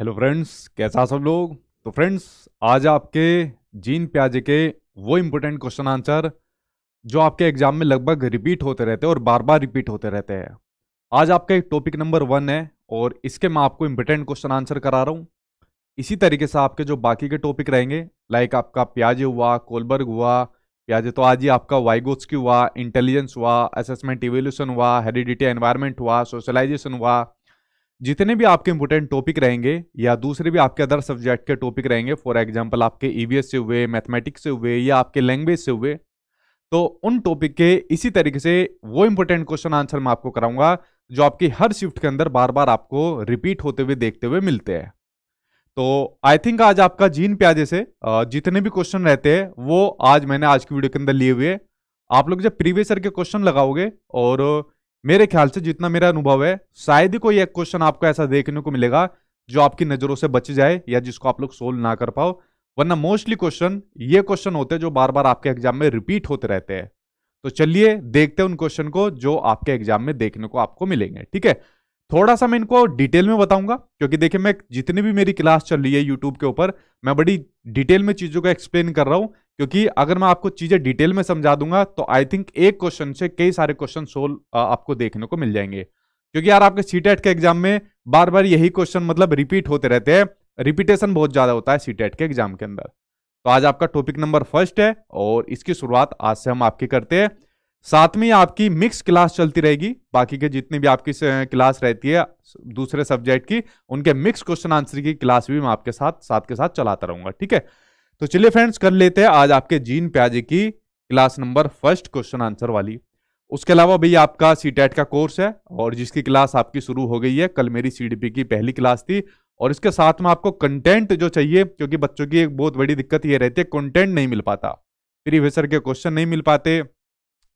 Hello friends कैसा सब लोग तो फ्रेंड्स आज आपके जीन प्याजे के वो इम्पोर्टेंट क्वेश्चन आंसर जो आपके एग्जाम में लगभग रिपीट होते रहते हैं और बार बार रिपीट होते रहते हैं आज आपका एक टॉपिक नंबर वन है और इसके मैं आपको इम्पोर्टेंट क्वेश्चन आंसर करा रहा हूँ इसी तरीके से आपके जो बाकी के टॉपिक रहेंगे लाइक आपका प्याजे हुआ कोलबर्ग हुआ प्याजे तो आज ही आपका वाइगोस की हुआ इंटेलिजेंस हुआ असेसमेंट इवोल्यूशन हुआ हेरिडिटी एनवायरमेंट हुआ सोशलाइजेशन हुआ जितने भी आपके इंपोर्टेंट टॉपिक रहेंगे या दूसरे भी आपके अदर सब्जेक्ट के टॉपिक रहेंगे फॉर एग्जाम्पल आपके ईवीएस e से हुए मैथमेटिक्स से हुए या आपके लैंग्वेज से हुए तो उन टॉपिक के इसी तरीके से वो इंपोर्टेंट क्वेश्चन आंसर मैं आपको कराऊंगा जो आपकी हर शिफ्ट के अंदर बार बार आपको रिपीट होते हुए देखते हुए मिलते हैं तो आई थिंक आज आपका जीन प्याजे से जितने भी क्वेश्चन रहते हैं वो आज मैंने आज की वीडियो के अंदर लिए हुए आप लोग जब प्रीवियस ईयर के क्वेश्चन लगाओगे और मेरे ख्याल से जितना मेरा अनुभव है शायद ही कोई एक क्वेश्चन आपको ऐसा देखने को मिलेगा जो आपकी नजरों से बच जाए या जिसको आप लोग सोल्व ना कर पाओ वरना मोस्टली क्वेश्चन ये क्वेश्चन होते हैं जो बार बार आपके एग्जाम में रिपीट होते रहते हैं तो चलिए देखते हैं उन क्वेश्चन को जो आपके एग्जाम में देखने को आपको मिलेंगे ठीक है थोड़ा सा मैं इनको डिटेल में बताऊंगा क्योंकि देखिए मैं जितनी भी मेरी क्लास चल रही है यूट्यूब के ऊपर मैं बड़ी डिटेल में चीज़ों को एक्सप्लेन कर रहा हूं क्योंकि अगर मैं आपको चीजें डिटेल में समझा दूंगा तो आई थिंक एक क्वेश्चन से कई सारे क्वेश्चन सोल्व आपको देखने को मिल जाएंगे क्योंकि यार आपके सीटेट e के एग्जाम में बार बार यही क्वेश्चन मतलब रिपीट होते रहते हैं रिपीटेशन बहुत ज्यादा होता है सीटेट e के एग्जाम के अंदर तो आज आपका टॉपिक नंबर फर्स्ट है और इसकी शुरुआत आज से हम आपकी करते हैं साथ में आपकी मिक्स क्लास चलती रहेगी बाकी के जितनी भी आपकी क्लास रहती है दूसरे सब्जेक्ट की उनके मिक्स क्वेश्चन आंसर की क्लास भी मैं आपके साथ साथ के साथ चलाता रहूंगा ठीक है तो चलिए फ्रेंड्स कर लेते हैं आज आपके जीन प्याजे की class number first question answer वाली उसके अलावा भैया आपका सी का कोर्स है और जिसकी क्लास आपकी शुरू हो गई है कल मेरी सी की पहली क्लास थी और इसके साथ में आपको कंटेंट जो चाहिए क्योंकि बच्चों की एक बहुत बड़ी दिक्कत ये रहती है कंटेंट नहीं मिल पाता प्रीवेसर के क्वेश्चन नहीं मिल पाते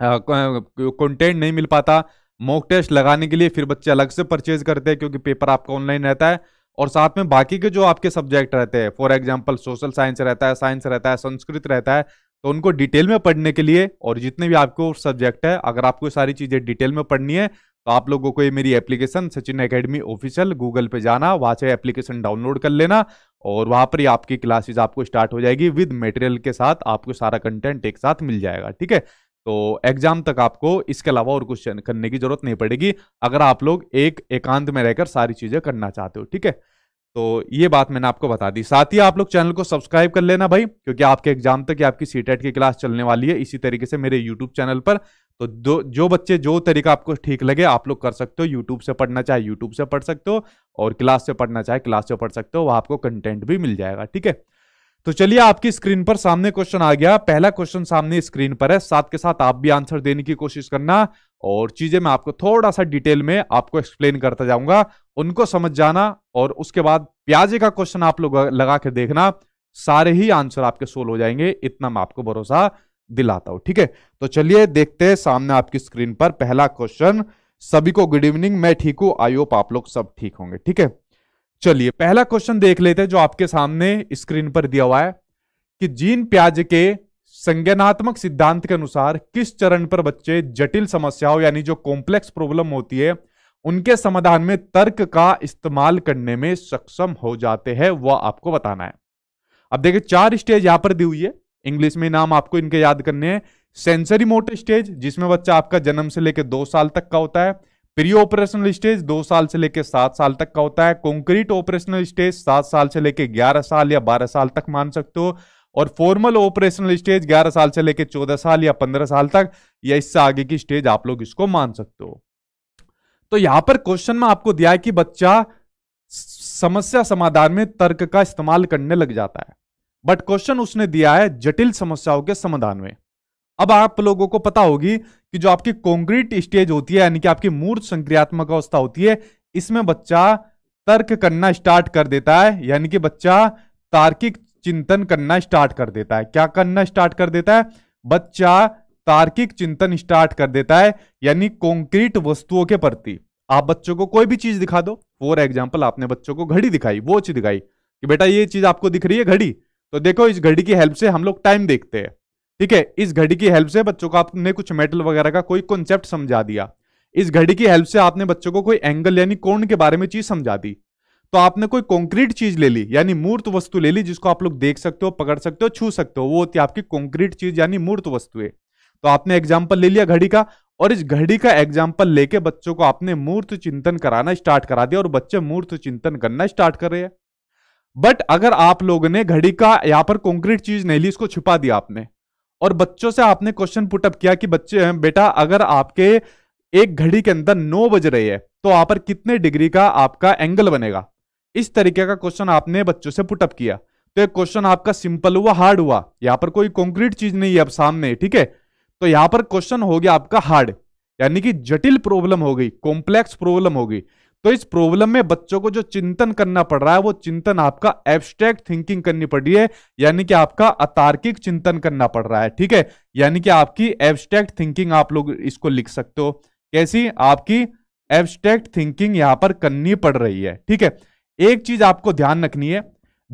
कंटेंट नहीं मिल पाता मॉक टेस्ट लगाने के लिए फिर बच्चे अलग से परचेज करते हैं क्योंकि पेपर आपका ऑनलाइन रहता है और साथ में बाकी के जो आपके सब्जेक्ट रहते हैं फॉर एग्जाम्पल सोशल साइंस रहता है साइंस रहता है संस्कृत रहता है तो उनको डिटेल में पढ़ने के लिए और जितने भी आपको सब्जेक्ट है अगर आपको सारी चीज़ें डिटेल में पढ़नी है तो आप लोगों को ये मेरी application Sachin academy official Google पे जाना वहाँ से एप्लीकेशन डाउनलोड कर लेना और वहां पर ही आपकी क्लासेज आपको स्टार्ट हो जाएगी विद मटेरियल के साथ आपको सारा कंटेंट एक साथ मिल जाएगा ठीक है तो एग्जाम तक आपको इसके अलावा और कुछ करने की जरूरत नहीं पड़ेगी अगर आप लोग एक एकांत में रहकर सारी चीजें करना चाहते हो ठीक है तो ये बात मैंने आपको बता दी साथ ही आप लोग चैनल को सब्सक्राइब कर लेना भाई क्योंकि आपके एग्जाम तक आपकी सी e की क्लास चलने वाली है इसी तरीके से मेरे यूट्यूब चैनल पर तो दो जो बच्चे जो तरीका आपको ठीक लगे आप लोग कर सकते हो यूट्यूब से पढ़ना चाहे यूट्यूब से पढ़ सकते हो और क्लास से पढ़ना चाहे क्लास से पढ़ सकते हो वह आपको कंटेंट भी मिल जाएगा ठीक है तो चलिए आपकी स्क्रीन पर सामने क्वेश्चन आ गया पहला क्वेश्चन सामने स्क्रीन पर है साथ के साथ आप भी आंसर देने की कोशिश करना और चीजें मैं आपको थोड़ा सा डिटेल में आपको एक्सप्लेन करता जाऊंगा उनको समझ जाना और उसके बाद प्याजे का क्वेश्चन आप लोग लगा के देखना सारे ही आंसर आपके सोल हो जाएंगे इतना मैं आपको भरोसा दिलाता हूं ठीक है तो चलिए देखते हैं सामने आपकी स्क्रीन पर पहला क्वेश्चन सभी को गुड इवनिंग मैं ठीक हूं आई होप आप लोग सब ठीक होंगे ठीक है चलिए पहला क्वेश्चन देख लेते हैं जो आपके सामने स्क्रीन पर दिया हुआ है कि जीन प्याज के संज्ञानात्मक सिद्धांत के अनुसार किस चरण पर बच्चे जटिल समस्याओं यानी जो कॉम्प्लेक्स प्रॉब्लम होती है उनके समाधान में तर्क का इस्तेमाल करने में सक्षम हो जाते हैं वह आपको बताना है अब देखिए चार स्टेज यहां पर दी हुई है इंग्लिश में नाम आपको इनके याद करने हैं सेंसरी मोटर स्टेज जिसमें बच्चा आपका जन्म से लेकर दो साल तक का होता है प्री ऑपरेशनल स्टेज दो साल से लेकर सात साल तक का होता है कंक्रीट ऑपरेशनल स्टेज सात साल से लेकर ग्यारह साल या बारह साल तक मान सकते हो और फॉर्मल ऑपरेशनल स्टेज ग्यारह साल से लेकर चौदह साल या पंद्रह साल तक या इससे आगे की स्टेज आप लोग इसको मान सकते हो तो यहां पर क्वेश्चन में आपको दिया है कि बच्चा समस्या समाधान में तर्क का इस्तेमाल करने लग जाता है बट क्वेश्चन उसने दिया है जटिल समस्याओं के समाधान में अब आप लोगों को पता होगी कि जो आपकी कॉन्क्रीट स्टेज होती है यानी कि आपकी मूर्त संक्रियात्मक अवस्था होती है इसमें बच्चा तर्क करना स्टार्ट कर देता है यानी कि बच्चा तार्किक चिंतन करना स्टार्ट कर देता है क्या करना स्टार्ट कर देता है बच्चा तार्किक चिंतन स्टार्ट कर देता है यानी कॉन्क्रीट वस्तुओं के प्रति आप बच्चों को कोई भी चीज दिखा दो फॉर एग्जाम्पल आपने बच्चों को घड़ी दिखाई वो चीज दिखाई कि बेटा ये चीज आपको दिख रही है घड़ी तो देखो इस घड़ी की हेल्प से हम लोग टाइम देखते हैं ठीक है इस घड़ी की हेल्प से बच्चों को आपने कुछ मेटल वगैरह का कोई कॉन्सेप्ट समझा दिया इस घड़ी की हेल्प से आपने बच्चों को कोई एंगल यानी कोण के बारे में चीज समझा दी तो आपने कोई कॉन्क्रीट चीज ले ली यानी मूर्त वस्तु ले ली जिसको आप लोग देख सकते हो पकड़ सकते हो छू सकते हो वो होती है आपकी कॉन्क्रीट चीज यानी मूर्त वस्तु है तो आपने एग्जाम्पल ले लिया घड़ी का और इस घड़ी का एग्जाम्पल लेके बच्चों को आपने मूर्त चिंतन कराना स्टार्ट करा दिया और बच्चे मूर्त चिंतन करना स्टार्ट कर रहे हैं बट अगर आप लोगों ने घड़ी का यहां पर कॉन्क्रीट चीज नहीं ली इसको छुपा दिया आपने और बच्चों से आपने क्वेश्चन पुटअप किया कि बच्चे हैं बेटा अगर आपके एक घड़ी के अंदर नौ बज रहे है तो आप पर कितने डिग्री का आपका एंगल बनेगा इस तरीके का क्वेश्चन आपने बच्चों से पुटअप किया तो एक क्वेश्चन आपका सिंपल हुआ हार्ड हुआ यहाँ पर कोई कॉन्क्रीट चीज नहीं है अब सामने ठीक है तो यहां पर क्वेश्चन हो गया आपका हार्ड यानी कि जटिल प्रॉब्लम हो गई कॉम्प्लेक्स प्रॉब्लम हो गई तो इस प्रॉब्लम में बच्चों को जो चिंतन करना पड़ रहा है वो चिंतन आपका एब्स्ट्रैक्ट थिंकिंग करनी पड़ रही है यानी कि आपका अतार्किक चिंतन करना पड़ रहा है ठीक है यानी कि आपकी एब्स्ट्रैक्ट थिंकिंग आप लोग इसको लिख सकते हो कैसी आपकी एब्स्ट्रैक्ट थिंकिंग यहां पर करनी पड़ रही है ठीक है एक चीज आपको ध्यान रखनी है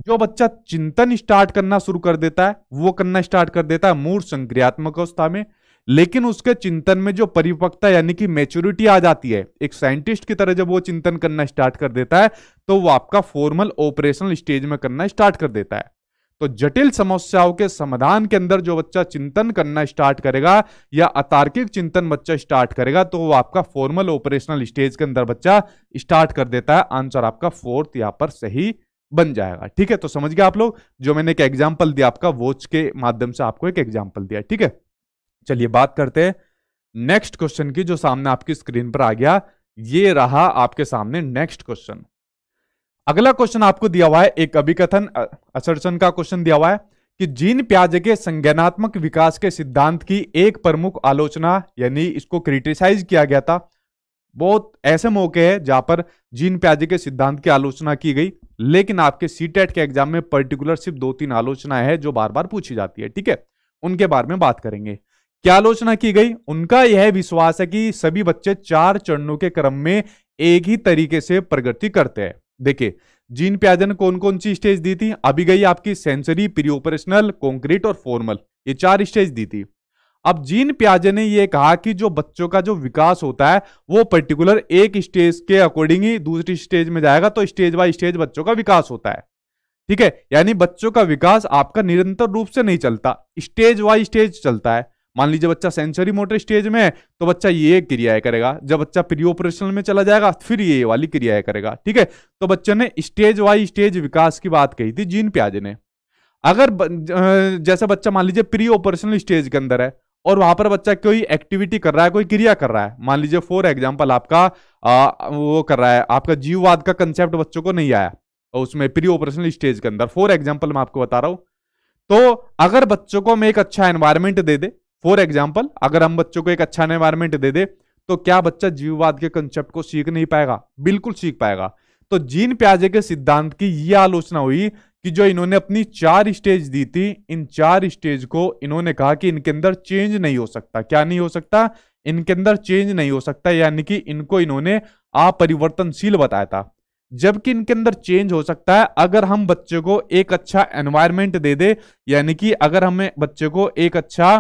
जो बच्चा चिंतन स्टार्ट करना शुरू कर देता है वो करना स्टार्ट कर देता है मूर्ख संक्रियात्मक अवस्था में लेकिन उसके चिंतन में जो परिपक्वता यानी कि मेच्योरिटी आ जाती है एक साइंटिस्ट की तरह जब वो चिंतन करना स्टार्ट कर देता है तो वो आपका फॉर्मल ऑपरेशनल स्टेज में करना स्टार्ट कर देता है तो जटिल समस्याओं के समाधान के अंदर जो बच्चा चिंतन करना स्टार्ट करेगा या अतार्किक चिंतन बच्चा स्टार्ट करेगा तो वो आपका फॉर्मल ऑपरेशनल स्टेज के अंदर बच्चा स्टार्ट कर देता है आंसर आपका फोर्थ यहाँ पर सही बन जाएगा ठीक है तो समझ गया आप लोग जो मैंने एक एग्जाम्पल दिया आपका वॉच के माध्यम से आपको एक एग्जाम्पल दिया ठीक है चलिए बात करते हैं नेक्स्ट क्वेश्चन की जो सामने आपकी स्क्रीन पर आ गया ये रहा आपके सामने नेक्स्ट क्वेश्चन अगला क्वेश्चन आपको दिया हुआ है एक अभिकथन असरचन का क्वेश्चन दिया हुआ है कि जीन प्याजे के संज्ञानात्मक विकास के सिद्धांत की एक प्रमुख आलोचना यानी इसको क्रिटिसाइज किया गया था बहुत ऐसे मौके हैं जहां पर जीन प्याजे के सिद्धांत की आलोचना की गई लेकिन आपके सी e के एग्जाम में पर्टिकुलर सिर्फ दो तीन आलोचना है जो बार बार पूछी जाती है ठीक है उनके बारे में बात करेंगे क्या आलोचना की गई उनका यह विश्वास है कि सभी बच्चे चार चरणों के क्रम में एक ही तरीके से प्रगति करते हैं देखिए जीन प्याजन कौन कौन सी स्टेज दी थी अभी गई आपकी सेंसरी प्री ऑपरेशनल कॉन्क्रीट और फॉर्मल ये चार स्टेज दी थी अब जीन प्याजे ने यह कहा कि जो बच्चों का जो विकास होता है वो पर्टिकुलर एक स्टेज के अकॉर्डिंग ही दूसरी स्टेज में जाएगा तो स्टेज बाय स्टेज बच्चों का विकास होता है ठीक है यानी बच्चों का विकास आपका निरंतर रूप से नहीं चलता स्टेज बाय स्टेज चलता है मान लीजिए बच्चा सेंसरी मोटर स्टेज में है तो बच्चा ये क्रियाएं करेगा जब बच्चा प्री ऑपरेशनल में चला जाएगा फिर ये वाली क्रियाएं करेगा ठीक है तो बच्चे ने स्टेज वाई स्टेज विकास की बात कही थी जीन प्याज ने अगर जैसे बच्चा मान लीजिए प्री ऑपरेशनल स्टेज के अंदर है और वहां पर बच्चा कोई एक्टिविटी कर रहा है कोई क्रिया कर रहा है मान लीजिए फॉर एग्जाम्पल आपका आ, वो कर रहा है आपका जीववाद का कंसेप्ट बच्चों को नहीं आया और उसमें प्री ऑपरेशनल स्टेज के अंदर फॉर एग्जाम्पल मैं आपको बता रहा हूं तो अगर बच्चों को मैं एक अच्छा एनवायरमेंट दे दे फॉर एग्जाम्पल अगर हम बच्चों को एक अच्छा एनवायरमेंट दे दे तो क्या बच्चा जीववाद के कंसेप्ट को सीख नहीं पाएगा बिल्कुल सीख पाएगा तो जीन प्याजे के सिद्धांत की यह आलोचना हुई कि जो इन्होंने अपनी चार स्टेज दी थी इन चार स्टेज को इन्होंने कहा कि इनके अंदर चेंज नहीं हो सकता क्या नहीं हो सकता इनके अंदर चेंज नहीं हो सकता यानी कि इनको इन्होंने अपरिवर्तनशील बताया था जबकि इनके अंदर चेंज हो सकता है अगर हम बच्चे को एक अच्छा एनवायरमेंट दे दे यानी कि अगर हमें बच्चे को एक अच्छा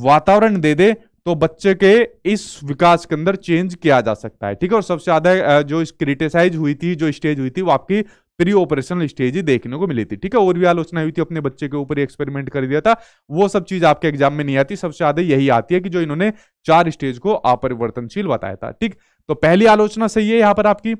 वातावरण दे दे तो बच्चे के इस विकास के अंदर चेंज किया जा सकता है ठीक है और सबसे ज्यादा जो क्रिटिसाइज हुई थी जो स्टेज हुई थी वो आपकी प्री ऑपरेशनल स्टेज ही देखने को मिली थी ठीक है और भी आलोचना हुई थी अपने बच्चे के ऊपर एक्सपेरिमेंट कर दिया था वो सब चीज आपके एग्जाम में नहीं आती सबसे ज्यादा यही आती है कि जो इन्होंने चार स्टेज को अपरिवर्तनशील बताया था ठीक तो पहली आलोचना सही है यहां पर आपकी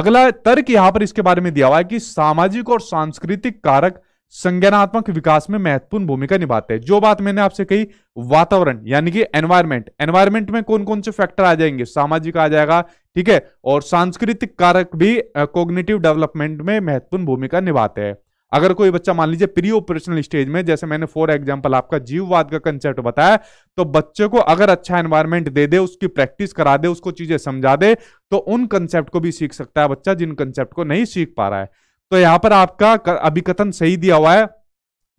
अगला तर्क यहां पर इसके बारे में दिया हुआ है कि सामाजिक और सांस्कृतिक कारक संज्ञानात्मक विकास में महत्वपूर्ण भूमिका निभाते हैं जो बात मैंने आपसे कही वातावरण यानी कि एनवायरमेंट एनवायरमेंट में कौन कौन से फैक्टर आ जाएंगे सामाजिक आ जाएगा ठीक है और सांस्कृतिक कारक भी कोग्नेटिव डेवलपमेंट में महत्वपूर्ण भूमिका निभाते हैं अगर कोई बच्चा मान लीजिए प्री ऑपरेशनल स्टेज में जैसे मैंने फॉर एग्जाम्पल आपका जीववाद का कंसेप्ट बताया तो बच्चे को अगर अच्छा एनवायरमेंट दे दे उसकी प्रैक्टिस करा दे उसको चीजें समझा दे तो उन कंसेप्ट को भी सीख सकता है बच्चा जिन कंसेप्ट को नहीं सीख पा रहा है तो यहां पर आपका अभिकथन सही दिया हुआ है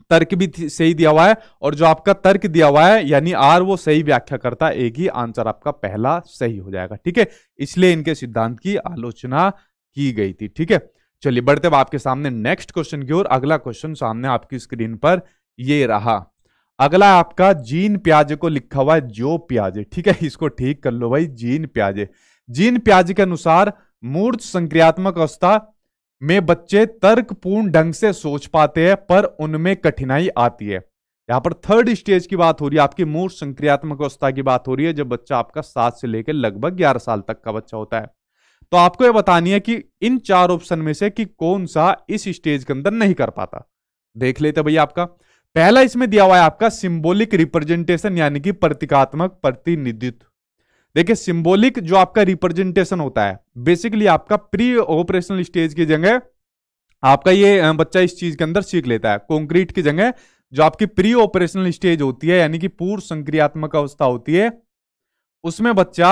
तर्क भी सही दिया हुआ है और जो आपका तर्क दिया हुआ है यानी आर वो सही व्याख्या करता है एक ही आंसर आपका पहला सही हो जाएगा ठीक है इसलिए इनके सिद्धांत की आलोचना की गई थी ठीक है चलिए बढ़ते आपके सामने नेक्स्ट क्वेश्चन की ओर अगला क्वेश्चन सामने आपकी स्क्रीन पर ये रहा अगला आपका जीन प्याजे को लिखा हुआ है जो प्याजे ठीक है इसको ठीक कर लो भाई जीन प्याजे जीन प्याजे के अनुसार मूर्त संक्रियात्मक अवस्था में बच्चे तर्कपूर्ण ढंग से सोच पाते हैं पर उनमें कठिनाई आती है यहां पर थर्ड स्टेज की बात हो रही है आपकी मूर्ख संक्रियात्मक अवस्था की बात हो रही है जब बच्चा आपका सात से लेकर लगभग ग्यारह साल तक का बच्चा होता है तो आपको यह बतानी है कि इन चार ऑप्शन में से कि कौन सा इस स्टेज के अंदर नहीं कर पाता देख लेते भैया आपका पहला इसमें दिया हुआ है आपका सिंबॉलिक रिप्रेजेंटेशन यानी कि प्रतीकात्मक प्रतिनिधित्व देखिए सिंबॉलिक जो आपका रिप्रेजेंटेशन होता है बेसिकली आपका प्री ऑपरेशनल स्टेज की जगह आपका ये बच्चा इस चीज के अंदर सीख लेता है कॉन्क्रीट की जगह जो आपकी प्री ऑपरेशनल स्टेज होती है यानी कि पूर्व संक्रियात्मक अवस्था होती है उसमें बच्चा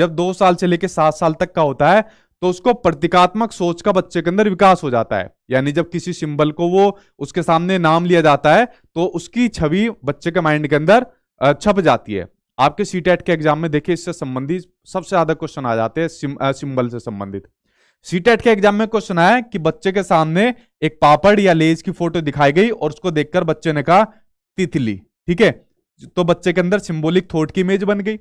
जब दो साल से लेकर सात साल तक का होता है तो उसको प्रतीकात्मक सोच का बच्चे के अंदर विकास हो जाता है यानी जब किसी सिंबल को वो उसके सामने नाम लिया जाता है तो उसकी छवि बच्चे के माइंड के अंदर छप जाती है आपके सी e के एग्जाम में देखिए इससे संबंधित सबसे ज्यादा क्वेश्चन आ जाते हैं सिम, सिंबल से संबंधित सी e के एग्जाम में क्वेश्चन आया कि बच्चे के सामने एक पापड़ या लेज की फोटो दिखाई गई और उसको देखकर बच्चे ने कहा तितली ठीक है तो बच्चे के अंदर सिंबोलिक थॉट की इमेज बन गई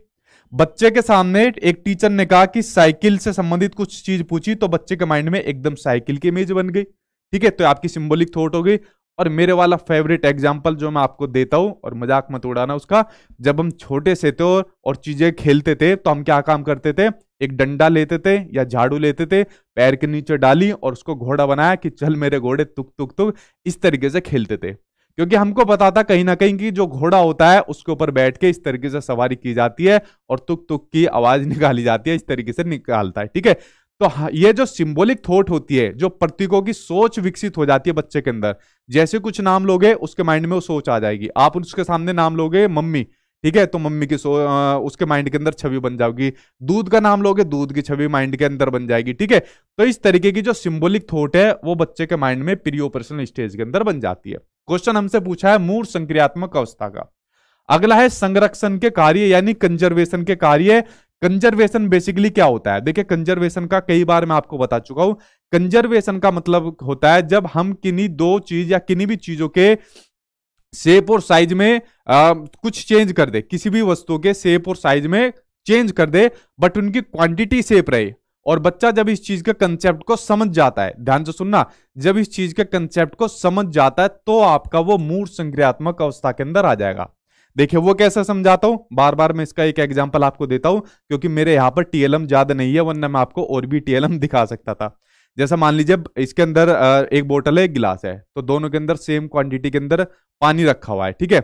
बच्चे के सामने एक टीचर ने कहा कि साइकिल से संबंधित कुछ चीज पूछी तो बच्चे के माइंड में एकदम साइकिल की इमेज बन गई ठीक है तो आपकी सिंबोलिक थॉट हो गई और मेरे वाला फेवरेट एग्जाम्पल जो मैं आपको देता हूँ और मजाक मत उड़ाना उसका जब हम छोटे से थे और चीजें खेलते थे तो हम क्या काम करते थे एक डंडा लेते थे या झाड़ू लेते थे पैर के नीचे डाली और उसको घोड़ा बनाया कि चल मेरे घोड़े तुक तुक तुक इस तरीके से खेलते थे क्योंकि हमको पता था कहीं ना कहीं कि जो घोड़ा होता है उसके ऊपर बैठ के इस तरीके से सवारी की जाती है और तुक तुक की आवाज निकाली जाती है इस तरीके से निकालता है ठीक है तो ये जो सिंबॉलिक थॉट होती है जो प्रतीकों की सोच विकसित हो जाती है बच्चे के अंदर जैसे कुछ नाम लोगे उसके माइंड में वो सोच आ जाएगी आप उसके सामने नाम लोगे मम्मी ठीक है तो मम्मी की सो उसके माइंड के अंदर छवि बन जाएगी दूध का नाम लोगे दूध की छवि माइंड के अंदर बन जाएगी ठीक है तो इस तरीके की जो सिंबॉलिक थॉट है वो बच्चे के माइंड में प्री ऑपरेशन स्टेज के अंदर बन जाती है क्वेश्चन हमसे पूछा है मूल संक्रियात्मक अवस्था का अगला है संरक्षण के कार्य यानी कंजर्वेशन के कार्य कंजर्वेशन बेसिकली क्या होता है देखिए कंजर्वेशन का कई बार मैं आपको बता चुका हूं कंजर्वेशन का मतलब होता है जब हम किन्हीं दो चीज या किन्हीं भी चीजों के शेप और साइज में आ, कुछ चेंज कर दे किसी भी वस्तु के शेप और साइज में चेंज कर दे बट उनकी क्वांटिटी सेप रहे और बच्चा जब इस चीज के कंसेप्ट को समझ जाता है ध्यान से सुनना जब इस चीज के कंसेप्ट को समझ जाता है तो आपका वो मूड संक्रियात्मक अवस्था के अंदर आ जाएगा देखिए वो कैसे समझाता हूँ बार बार मैं इसका एक एग्जाम्पल आपको देता हूँ क्योंकि मेरे यहाँ पर टीएलएम ज्यादा नहीं है वरना मैं आपको और भी टीएलएम दिखा सकता था जैसा मान लीजिए इसके अंदर एक बोतल है एक गिलास है तो दोनों के अंदर सेम क्वांटिटी के अंदर पानी रखा हुआ है ठीक है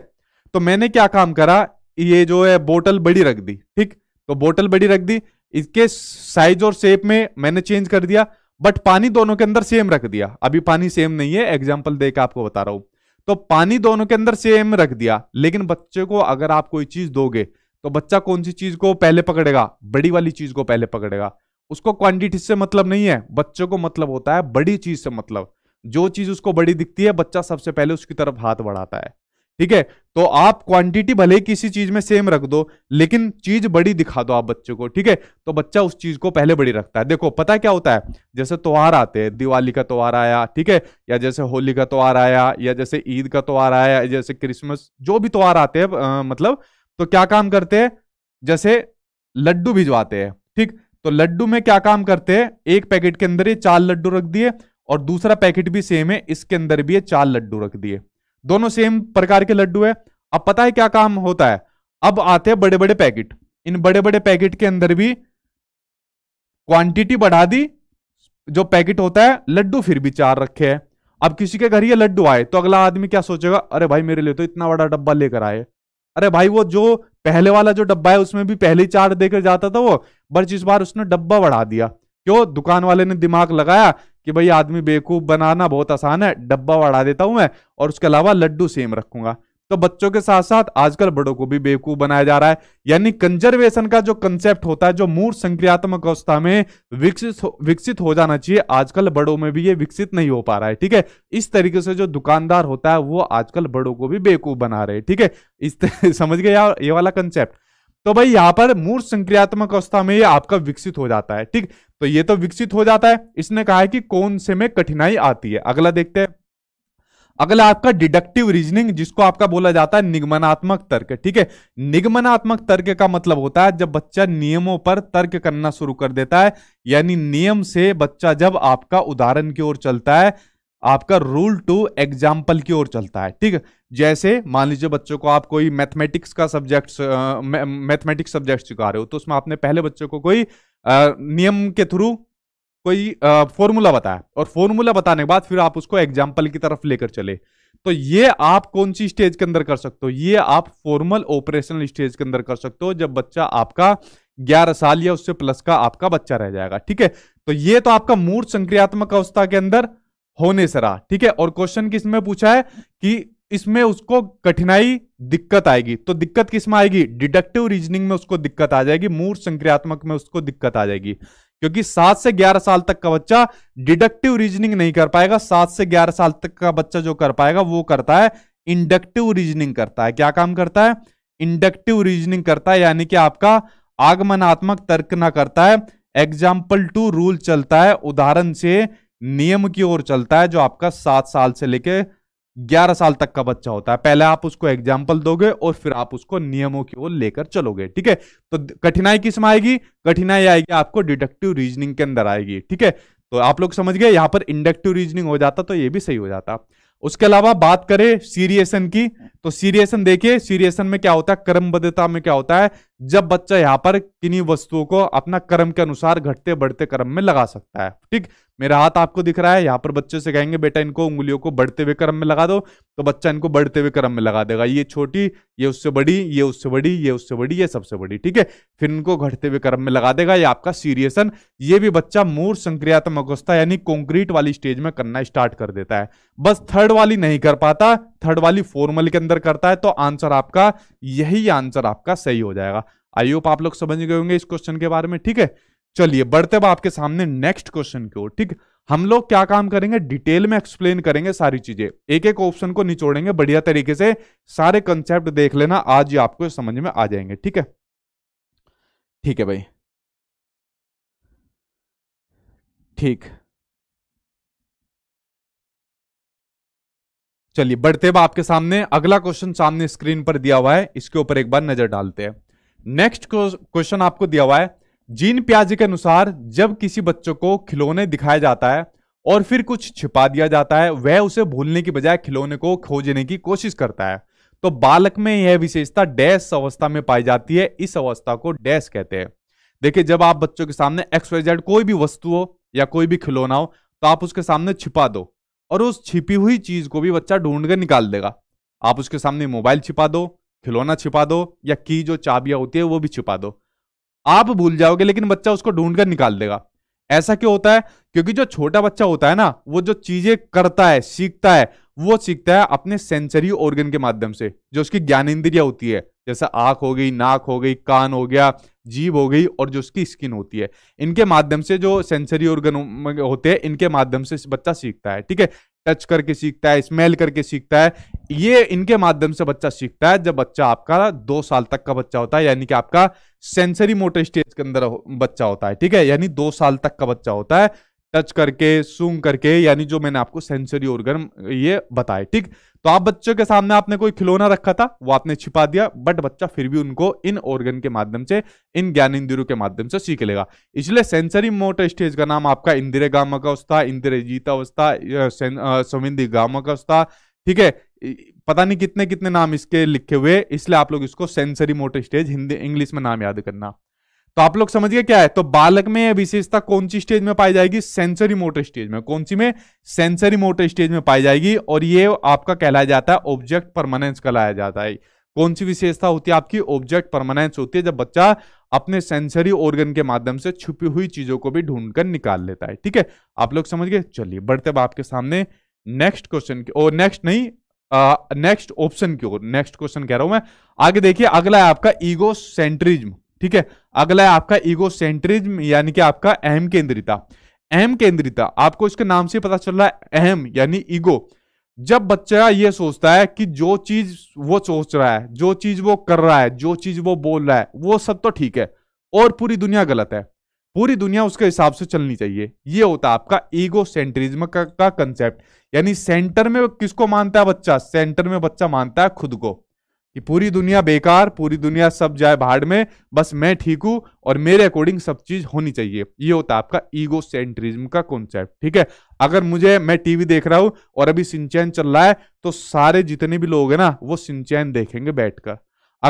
तो मैंने क्या काम करा ये जो है बोतल बड़ी रख दी ठीक तो बोतल बड़ी रख दी इसके साइज और शेप में मैंने चेंज कर दिया बट पानी दोनों के अंदर सेम रख दिया अभी पानी सेम नहीं है एग्जाम्पल देकर आपको बता रहा हूं तो पानी दोनों के अंदर सेम रख दिया लेकिन बच्चे को अगर आप कोई चीज दोगे तो बच्चा कौन सी चीज को पहले पकड़ेगा बड़ी वाली चीज को पहले पकड़ेगा उसको क्वांटिटी से मतलब नहीं है बच्चों को मतलब होता है बड़ी चीज से मतलब जो चीज उसको बड़ी दिखती है बच्चा सबसे पहले उसकी तरफ हाथ बढ़ाता है ठीक है तो आप क्वांटिटी भले ही किसी चीज में सेम रख दो लेकिन चीज बड़ी दिखा दो आप बच्चे को ठीक है तो बच्चा उस चीज को पहले बड़ी रखता है देखो पता क्या होता है जैसे त्योहार आते हैं दिवाली का त्योहार आया ठीक है या जैसे होली का त्योहार आया या जैसे ईद का त्योहार आया जैसे क्रिसमस जो भी त्योहार आते हैं मतलब तो क्या काम करते हैं जैसे लड्डू भिजवाते हैं ठीक तो लड्डू में क्या काम करते हैं एक पैकेट के अंदर ये चार लड्डू रख दिए और दूसरा पैकेट भी सेम है इसके अंदर भी ये चार लड्डू रख दिए दोनों सेम प्रकार के लड्डू है अब पता है क्या काम होता है अब आते हैं बड़े बड़े पैकेट इन बड़े बड़े पैकेट के अंदर भी क्वांटिटी बढ़ा दी जो पैकेट होता है लड्डू फिर भी चार रखे हैं अब किसी के घर ये लड्डू आए तो अगला आदमी क्या सोचेगा अरे भाई मेरे लिए तो इतना बड़ा डब्बा लेकर आए अरे भाई वो जो पहले वाला जो डब्बा है उसमें भी पहले चार देकर जाता था वो बट इस बार उसने डब्बा बढ़ा दिया क्यों दुकान वाले ने दिमाग लगाया कि भाई आदमी बेवकूफ़ बनाना बहुत आसान है डब्बा बढ़ा देता हूं मैं और उसके अलावा लड्डू सेम रखूंगा तो बच्चों के साथ साथ आजकल बड़ों को भी बेवकूफ बनाया जा रहा है यानी कंजर्वेशन का जो कंसेप्ट होता है जो मूर्ख संक्रियात्मक अवस्था में विकसित विकसित हो जाना चाहिए आजकल बड़ों में भी ये विकसित नहीं हो पा रहा है ठीक है इस तरीके से जो दुकानदार होता है वो आजकल बड़ों को भी बेवकूफ बना रहे हैं ठीक है इस समझ गए यार ये वाला कंसेप्ट तो भाई यहां पर मूर्त संक्रियात्मक अवस्था में ये आपका विकसित हो जाता है ठीक तो ये तो विकसित हो जाता है इसने कहा है कि कौन से में कठिनाई आती है अगला देखते हैं अगला आपका डिडक्टिव रीजनिंग जिसको आपका बोला जाता है निगमनात्मक तर्क ठीक है निगमनात्मक तर्क का मतलब होता है जब बच्चा नियमों पर तर्क करना शुरू कर देता है यानी नियम से बच्चा जब आपका उदाहरण की ओर चलता है आपका रूल टू एग्जाम्पल की ओर चलता है ठीक है जैसे मान लीजिए बच्चों को आप कोई मैथमेटिक्स का सब्जेक्ट मैथमेटिक्स सब्जेक्ट सिखा रहे हो तो उसमें आपने पहले बच्चों को कोई आ, नियम के थ्रू कोई फॉर्मूला बताया और फॉर्मूला बताने के बाद फिर आप उसको एग्जाम्पल की तरफ लेकर चले तो ये आप कौन सी स्टेज के अंदर कर सकते हो ये आप फॉर्मल ऑपरेशनल स्टेज के अंदर कर सकते हो जब बच्चा आपका ग्यारह साल या उससे प्लस का आपका बच्चा रह जाएगा ठीक है तो ये तो आपका मूर्त संक्रियात्मक अवस्था के अंदर होने सरा ठीक है और क्वेश्चन किस में पूछा है कि इसमें उसको कठिनाई दिक्कत आएगी तो दिक्कत किस में आएगी डिडक्टिव रीजनिंग में उसको दिक्कत आ जाएगी मूर्ख संक्रियात्मक में उसको दिक्कत आ जाएगी क्योंकि सात से ग्यारह साल तक का बच्चा डिडक्टिव रीजनिंग नहीं कर पाएगा सात से ग्यारह साल तक का बच्चा जो कर पाएगा वो करता है इंडक्टिव रीजनिंग करता है क्या काम करता है इंडक्टिव रीजनिंग करता है यानी कि आपका आगमनात्मक तर्क ना करता है एग्जाम्पल टू रूल चलता है उदाहरण से नियम की ओर चलता है जो आपका सात साल से लेके ग्यारह साल तक का बच्चा होता है पहले आप उसको एग्जाम्पल दोगे और फिर आप उसको नियमों की ओर लेकर चलोगे ठीक है तो कठिनाई किस में आएगी कठिनाई आएगी आपको डिडक्टिव रीजनिंग के अंदर आएगी ठीक है तो आप लोग समझ गए यहां पर इंडक्टिव रीजनिंग हो जाता तो ये भी सही हो जाता उसके अलावा बात करें सीरिएशन की तो सीरिएशन देखिए सीरिएशन में क्या होता है क्रमबद्धता में क्या होता है जब बच्चा यहाँ पर किन्हीं वस्तुओं को अपना कर्म के अनुसार घटते बढ़ते कर्म में लगा सकता है ठीक मेरा हाथ आपको दिख रहा है यहाँ पर बच्चे से कहेंगे बेटा इनको उंगलियों को बढ़ते हुए कर्म में लगा दो तो बच्चा इनको बढ़ते हुए कर्म में लगा देगा ये छोटी ये उससे बड़ी ये उससे बड़ी ये उससे बड़ी ये सबसे बड़ी ठीक है फिर इनको घटते हुए कर्म में लगा देगा ये आपका सीरियसन ये भी बच्चा मूर संक्रियात्मक अवस्था यानी कॉन्क्रीट वाली स्टेज में करना स्टार्ट कर देता है बस थर्ड वाली नहीं कर पाता थर्ड वाली फॉर्मल के अंदर करता है तो आंसर आपका यही आंसर आपका सही हो जाएगा आई होप आप लोग समझ गए होंगे इस क्वेश्चन के बारे में ठीक है चलिए बढ़ते हुए आपके सामने नेक्स्ट क्वेश्चन की ओर ठीक हम लोग क्या काम करेंगे डिटेल में एक्सप्लेन करेंगे सारी चीजें एक एक ऑप्शन को निचोड़ेंगे बढ़िया तरीके से सारे कंसेप्ट देख लेना आज ही आपको समझ में आ जाएंगे ठीक है ठीक है भाई ठीक चलिए बढ़ते हैं आपके सामने अगला क्वेश्चन सामने स्क्रीन पर दिया हुआ है इसके ऊपर एक बार नजर डालते हैं नेक्स्ट क्वेश्चन आपको दिया हुआ है जीन प्याजी के अनुसार जब किसी बच्चों को खिलौने दिखाया जाता है और फिर कुछ छिपा दिया जाता है वह उसे भूलने की बजाय खिलौने को खोजने की कोशिश करता है तो बालक में यह विशेषता डैश अवस्था में पाई जाती है इस अवस्था को डैश कहते हैं देखिए जब आप बच्चों के सामने एक्सवाइजेड कोई भी वस्तु हो या कोई भी खिलौना हो तो आप उसके सामने छिपा दो और उस छिपी हुई चीज को भी बच्चा ढूंढ कर निकाल देगा आप उसके सामने मोबाइल छिपा दो खिलौना छिपा दो या की जो चाबियां होती है वो भी छिपा दो आप भूल जाओगे लेकिन बच्चा उसको ढूंढ कर निकाल देगा ऐसा क्यों होता है क्योंकि जो छोटा बच्चा होता है ना वो जो चीजें करता है सीखता है वो सीखता है अपने सेंसरी ऑर्गन के माध्यम से जो उसकी ज्ञानेन्द्रिया होती है जैसे आँख हो गई नाक हो गई कान हो गया जीभ हो गई और जो उसकी स्किन होती है इनके माध्यम से जो सेंसरी ऑर्गन होते हैं इनके माध्यम से बच्चा सीखता है ठीक है टच करके सीखता है स्मेल करके सीखता है ये इनके माध्यम से बच्चा सीखता है जब बच्चा आपका दो साल तक का बच्चा होता है यानी कि आपका सेंसरी मोटर स्टेज के अंदर बच्चा होता है ठीक है यानी दो साल तक का बच्चा होता है टच करके सूंग करके यानी जो मैंने आपको सेंसरी ऑर्गन ये बताए ठीक तो आप बच्चों के सामने आपने कोई खिलौना रखा था वो आपने छिपा दिया बट बच्चा फिर भी उनको इन ऑर्गन के माध्यम से इन ज्ञान इंदिरों के माध्यम से सीख लेगा इसलिए सेंसरी मोटर स्टेज का नाम आपका इंदिरा गामक अवस्था इंदिरा जीता अवस्था संविधि गामक अवस्था ठीक है पता नहीं कितने कितने नाम इसके लिखे हुए इसलिए आप लोग इसको sensory motor stage Hindi English में नाम याद करना तो आप लोग समझ गए क्या है तो बालक में यह विशेषता कौन सी स्टेज में पाई जाएगी सेंसरी मोटर स्टेज में कौन सी में सेंसरी मोटर स्टेज में पाई जाएगी और ये आपका कहलाया जाता है ऑब्जेक्ट परमानेंस कहलाया जाता है कौन सी विशेषता होती है आपकी ऑब्जेक्ट परमानेंस होती है जब बच्चा अपने सेंसरी ऑर्गन के माध्यम से छुपी हुई चीजों को भी ढूंढकर निकाल लेता है ठीक है आप लोग समझ गए चलिए बढ़ते अब आपके सामने नेक्स्ट क्वेश्चन की और नेक्स्ट नहीं नेक्स्ट ऑप्शन की ओर नेक्स्ट क्वेश्चन कह रहा हूं मैं आगे देखिए अगला है आपका ईगो सेंट्रिज्म ठीक है अगला है आपका इगो यानी कि आपका अहम केंद्रिता अहम केंद्रिता आपको इसके नाम से पता चल रहा है अहम यानी ईगो जब बच्चा ये सोचता है कि जो चीज वो सोच रहा है जो चीज वो कर रहा है जो चीज वो बोल रहा है वो सब तो ठीक है और पूरी दुनिया गलत है पूरी दुनिया उसके हिसाब से चलनी चाहिए ये होता है आपका ईगो सेंट्रिज्म का कंसेप्ट यानी सेंटर में किसको मानता है बच्चा सेंटर में बच्चा मानता है खुद को कि पूरी दुनिया बेकार पूरी दुनिया सब जाए भाड़ में बस मैं ठीक हूं और मेरे अकॉर्डिंग सब चीज होनी चाहिए ये होता है आपका ईगो सेंट्रिज्म का कॉन्सेप्ट ठीक है अगर मुझे मैं टीवी देख रहा हूं और अभी सिंचैन चल रहा है तो सारे जितने भी लोग हैं ना वो सिंचैन देखेंगे बैठकर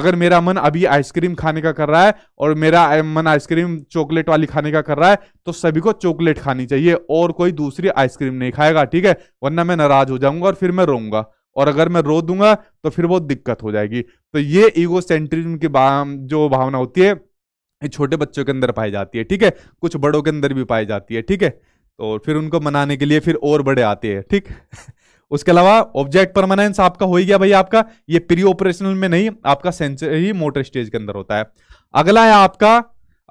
अगर मेरा मन अभी आइसक्रीम खाने का कर रहा है और मेरा मन आइसक्रीम चॉकलेट वाली खाने का कर रहा है तो सभी को चॉकलेट खानी चाहिए और कोई दूसरी आइसक्रीम नहीं खाएगा ठीक है वरना मैं नाराज हो जाऊंगा और फिर मैं रोऊंगा और अगर मैं रो दूंगा तो फिर बहुत दिक्कत हो जाएगी तो ये ईगो सेंट्रिज्म की जो भावना होती है ये छोटे बच्चों के अंदर पाई जाती है ठीक है कुछ बड़ों के अंदर भी पाई जाती है ठीक है तो फिर उनको मनाने के लिए फिर और बड़े आते हैं ठीक उसके अलावा ऑब्जेक्ट परमानेंस आपका हो ही गया भाई आपका ये प्री ऑपरेशनल में नहीं आपका सेंसरी मोटर स्टेज के अंदर होता है अगला है आपका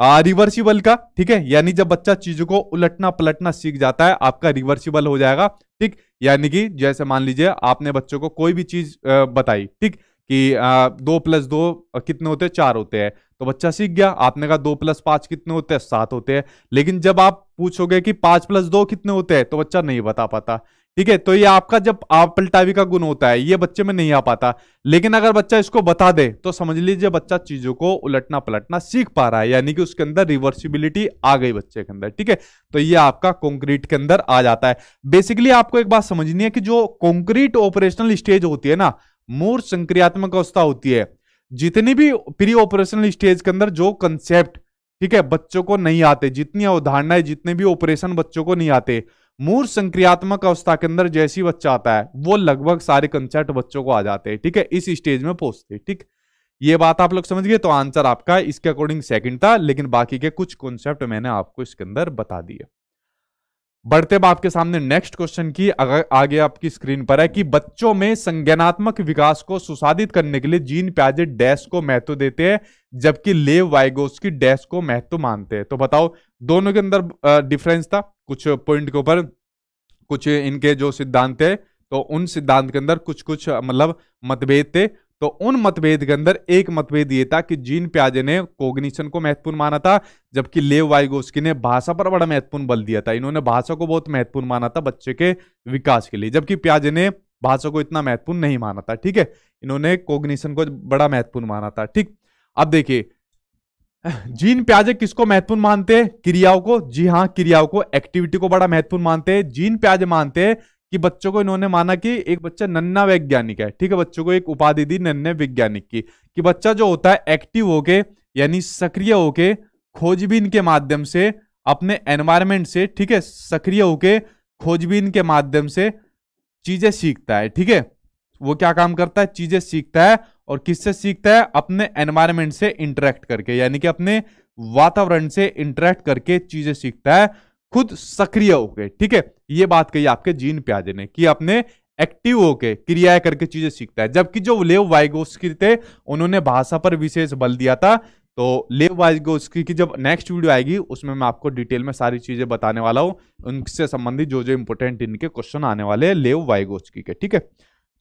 रिवर्सिबल का ठीक है यानी जब बच्चा चीजों को उलटना पलटना सीख जाता है आपका रिवर्सिबल हो जाएगा ठीक यानी कि जैसे मान लीजिए आपने बच्चों को कोई भी चीज बताई ठीक कि आ, दो प्लस दो कितने होते हैं चार होते हैं तो बच्चा सीख गया आपने कहा दो प्लस पांच कितने होते हैं सात होते हैं लेकिन जब आप पूछोगे कि पांच प्लस दो कितने होते हैं तो बच्चा नहीं बता पाता ठीक है तो ये आपका जब आप पलटावी का गुण होता है ये बच्चे में नहीं आ पाता लेकिन अगर बच्चा इसको बता दे तो समझ लीजिए बच्चा चीजों को उलटना पलटना सीख पा रहा है यानी कि उसके अंदर रिवर्सिबिलिटी आ गई बच्चे के अंदर ठीक है तो ये आपका कंक्रीट के अंदर आ जाता है बेसिकली आपको एक बात समझनी है कि जो कॉन्क्रीट ऑपरेशनल स्टेज होती है ना मूर संक्रियात्मक अवस्था होती है जितनी भी प्री ऑपरेशनल स्टेज के अंदर जो कंसेप्ट ठीक है बच्चों को नहीं आते जितनी अवधारणाएं जितने भी ऑपरेशन बच्चों को नहीं आते मूल संक्रियात्मक अवस्था के अंदर जैसी बच्चा आता है वो लगभग सारे कंसेप्ट बच्चों को आ जाते हैं ठीक है इस स्टेज में पहुंचते ठीक ये बात आप लोग समझ गए तो आंसर आपका इसके अकॉर्डिंग सेकंड था लेकिन बाकी के कुछ कॉन्सेप्ट मैंने आपको इसके अंदर बता दिए बढ़ते अब आपके सामने नेक्स्ट क्वेश्चन की अगर आगे आपकी स्क्रीन पर है कि बच्चों में संज्ञानात्मक विकास को सुसाधित करने के लिए जीन प्याजे डैश को महत्व देते हैं जबकि लेव वाइगोस की डैश को महत्व मानते हैं तो बताओ दोनों के अंदर डिफरेंस था कुछ पॉइंट के ऊपर कुछ इनके जो सिद्धांत थे तो उन सिद्धांत के अंदर कुछ कुछ मतलब मतभेद थे तो उन मतभेद के अंदर एक मतभेद ये था कि जीन प्याजे ने कोग्निशन को महत्वपूर्ण माना था जबकि लेव वाइगोस्की ने भाषा पर बड़ा महत्वपूर्ण बल दिया था इन्होंने भाषा को बहुत महत्वपूर्ण माना था बच्चे के विकास के लिए जबकि प्याजे ने भाषा को इतना महत्वपूर्ण नहीं माना था ठीक है इन्होंने कोग्निशन को बड़ा महत्वपूर्ण माना था ठीक अब देखिए जीन प्याजे किसको महत्वपूर्ण मानते हैं क्रियाओं को जी हाँ क्रियाओं को एक्टिविटी को बड़ा महत्वपूर्ण मानते हैं जीन प्याजे मानते हैं कि बच्चों को इन्होंने माना कि एक बच्चा नन्ना वैज्ञानिक है ठीक है बच्चों को एक उपाधि दी नन्ने वैज्ञानिक की कि बच्चा जो होता है एक्टिव होके यानी सक्रिय होके खोजबीन के माध्यम से अपने एनवायरमेंट से ठीक है सक्रिय होके खोजबीन के माध्यम से चीजें सीखता है ठीक है वो क्या काम करता है चीजें सीखता है और किससे सीखता है अपने एनवायरमेंट से इंटरेक्ट करके यानी कि अपने वातावरण से इंटरेक्ट करके चीजें सीखता है खुद सक्रिय होके ठीक है ये बात कही आपके जीन प्याजे ने कि अपने एक्टिव होके क्रिया करके चीजें सीखता है जबकि जो लेव वाइगोस्की थे उन्होंने भाषा पर विशेष बल दिया था तो लेव वाइगोस्की की जब नेक्स्ट वीडियो आएगी उसमें मैं आपको डिटेल में सारी चीजें बताने वाला हूं उनसे संबंधित जो जो इंपोर्टेंट इनके क्वेश्चन आने वाले हैं लेव वाइगोस्की के ठीक है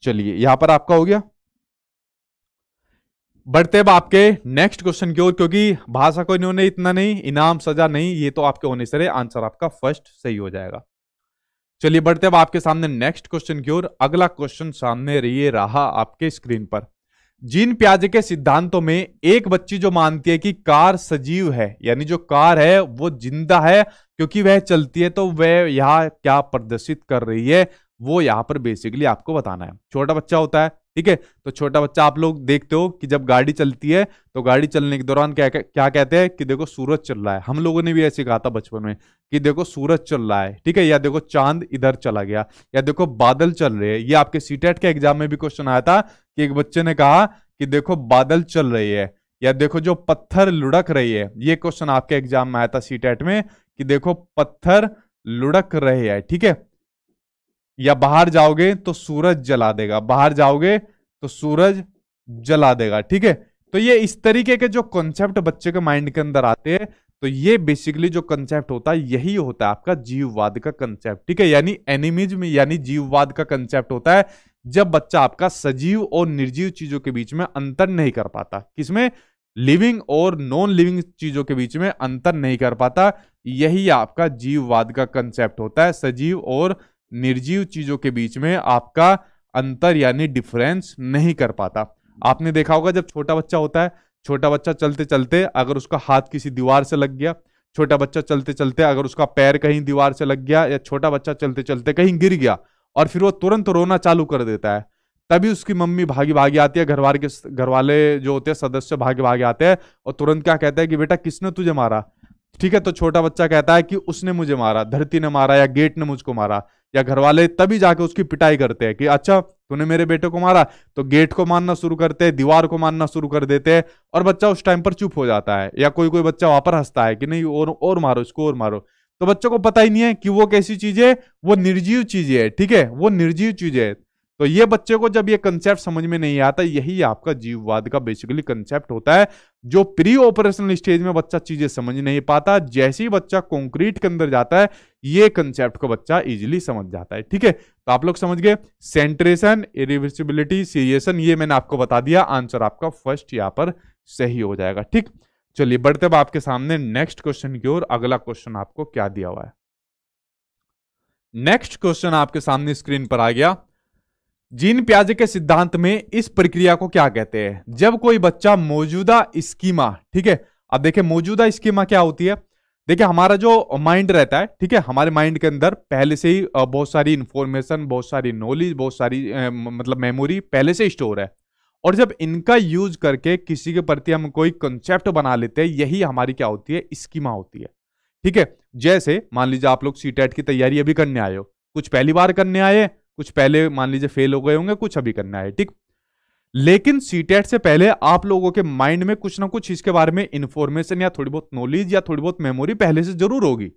चलिए यहां पर आपका हो गया बढ़ते अब आपके नेक्स्ट क्वेश्चन की ओर क्योंकि भाषा को इन्होंने इतना नहीं इनाम सजा नहीं ये तो आपके होने से आंसर आपका फर्स्ट सही हो जाएगा चलिए बढ़ते अब आपके सामने नेक्स्ट क्वेश्चन की ओर अगला क्वेश्चन सामने रहिए रहा आपके स्क्रीन पर जीन प्याजे के सिद्धांतों में एक बच्ची जो मानती है कि कार सजीव है यानी जो कार है वो जिंदा है क्योंकि वह चलती है तो वह यहाँ क्या प्रदर्शित कर रही है वो यहाँ पर बेसिकली आपको बताना है छोटा बच्चा होता है ठीक है तो छोटा बच्चा आप लोग देखते हो कि जब गाड़ी चलती है तो गाड़ी चलने के दौरान क्या क्या कहते हैं कि देखो सूरज चल रहा है हम लोगों ने भी ऐसे कहा था बचपन में कि देखो सूरज चल रहा है ठीक है या देखो चांद इधर चला गया या देखो बादल चल रहे हैं ये आपके सीटेट e के एग्जाम में भी क्वेश्चन आया था कि एक बच्चे ने कहा कि देखो बादल चल रही है या देखो जो पत्थर लुढ़क रही है ये क्वेश्चन आपके एग्जाम में आया था सीटेट e में कि देखो पत्थर लुढ़क रहे हैं ठीक है या बाहर जाओगे तो सूरज जला देगा बाहर जाओगे तो सूरज जला देगा ठीक है तो ये इस तरीके के जो कॉन्सेप्ट बच्चे के माइंड के अंदर आते हैं तो ये बेसिकली जो कंसेप्ट होता है यही होता है आपका जीववाद का कंसेप्ट ठीक है यानी एनिमिज में यानी जीववाद का कंसेप्ट होता है जब बच्चा आपका सजीव और निर्जीव चीजों के बीच में अंतर नहीं कर पाता किसमें लिविंग और नॉन लिविंग चीजों के बीच में अंतर नहीं कर पाता यही आपका जीववाद का कंसेप्ट होता है सजीव और निर्जीव चीजों के बीच में आपका अंतर यानी डिफरेंस नहीं कर पाता आपने देखा होगा जब छोटा बच्चा होता है छोटा बच्चा चलते चलते अगर उसका हाथ किसी दीवार से लग गया छोटा बच्चा चलते चलते अगर उसका पैर कहीं दीवार से लग गया या छोटा बच्चा चलते चलते कहीं गिर गया और फिर वो तुरंत रोना चालू कर देता है तभी उसकी मम्मी भागी भागी आती है घरवार के घर वाले जो होते हैं सदस्य भागे भागे आते हैं और तुरंत क्या कहते हैं कि बेटा किसने तुझे मारा ठीक है तो छोटा बच्चा कहता है कि उसने मुझे मारा धरती ने मारा या गेट ने मुझको मारा या घर वाले तभी जाके उसकी पिटाई करते हैं कि अच्छा तूने मेरे बेटे को मारा तो गेट को मारना शुरू करते हैं दीवार को मारना शुरू कर देते हैं और बच्चा उस टाइम पर चुप हो जाता है या कोई कोई बच्चा वहां पर हंसता है कि नहीं और और मारो इसको और मारो तो बच्चों को पता ही नहीं है कि वो कैसी चीजें वो निर्जीव चीजें है ठीक है वो निर्जीव चीजें है तो ये बच्चे को जब ये कंसेप्ट समझ में नहीं आता यही आपका जीववाद का बेसिकली कंसेप्ट होता है जो प्री ऑपरेशनल स्टेज में बच्चा चीजें समझ नहीं पाता जैसे ही बच्चा कंक्रीट के अंदर जाता है ये कंसेप्ट को बच्चा इजीली समझ जाता है ठीक है तो आप लोग समझ गए सेंट्रेशन इरिवर्सिबिलिटी सीरिएशन ये मैंने आपको बता दिया आंसर आपका फर्स्ट यहाँ पर सही हो जाएगा ठीक चलिए बढ़ते अब आपके सामने नेक्स्ट क्वेश्चन की ओर अगला क्वेश्चन आपको क्या दिया हुआ है नेक्स्ट क्वेश्चन आपके सामने स्क्रीन पर आ गया जीन प्याजे के सिद्धांत में इस प्रक्रिया को क्या कहते हैं जब कोई बच्चा मौजूदा स्कीमा ठीक है अब देखिये मौजूदा स्कीमा क्या होती है देखिए हमारा जो माइंड रहता है ठीक है हमारे माइंड के अंदर पहले से ही बहुत सारी इंफॉर्मेशन बहुत सारी नॉलेज बहुत सारी मतलब मेमोरी पहले से स्टोर है और जब इनका यूज करके किसी के प्रति हम कोई कंसेप्ट बना लेते हैं यही हमारी क्या होती है स्कीमा होती है ठीक है जैसे मान लीजिए आप लोग सी e की तैयारी अभी करने आए हो कुछ पहली बार करने आए कुछ पहले मान लीजिए फेल हो गए होंगे कुछ अभी करना है ठीक लेकिन सीटेट से पहले आप लोगों के माइंड में कुछ ना कुछ इसके बारे में इंफॉर्मेशन या थोड़ी बहुत नॉलेज या थोड़ी बहुत मेमोरी पहले से जरूर होगी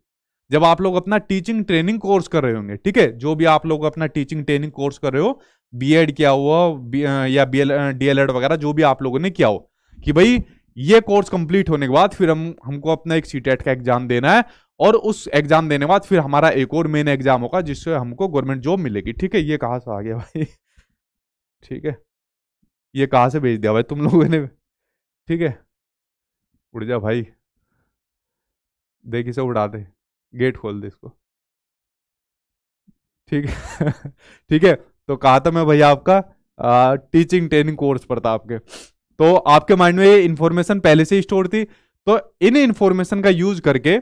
जब आप लोग अपना टीचिंग ट्रेनिंग कोर्स कर रहे होंगे ठीक है जो भी आप लोग अपना टीचिंग ट्रेनिंग कोर्स कर रहे हो बीएड किया हुआ बी, या बी डीएलएड वगैरह जो भी आप लोगों ने किया हो कि भाई ये कोर्स कंप्लीट होने के बाद फिर हम हमको अपना एक सीटेट का एग्जाम देना है और उस एग्जाम देने बाद फिर हमारा एक और मेन एग्जाम होगा जिससे हमको गवर्नमेंट जॉब मिलेगी ठीक है ये कहाँ से आ गया भाई ठीक है ये कहाँ से भेज दिया भाई तुम लोगों ने ठीक है उड़ जा भाई देख इसे उड़ा दे गेट खोल दे इसको ठीक है ठीक है तो कहा था मैं भैया आपका आ, टीचिंग ट्रेनिंग कोर्स पर था आपके तो आपके माइंड में ये इन्फॉर्मेशन पहले से ही स्टोर थी तो इन इन्फॉर्मेशन का यूज करके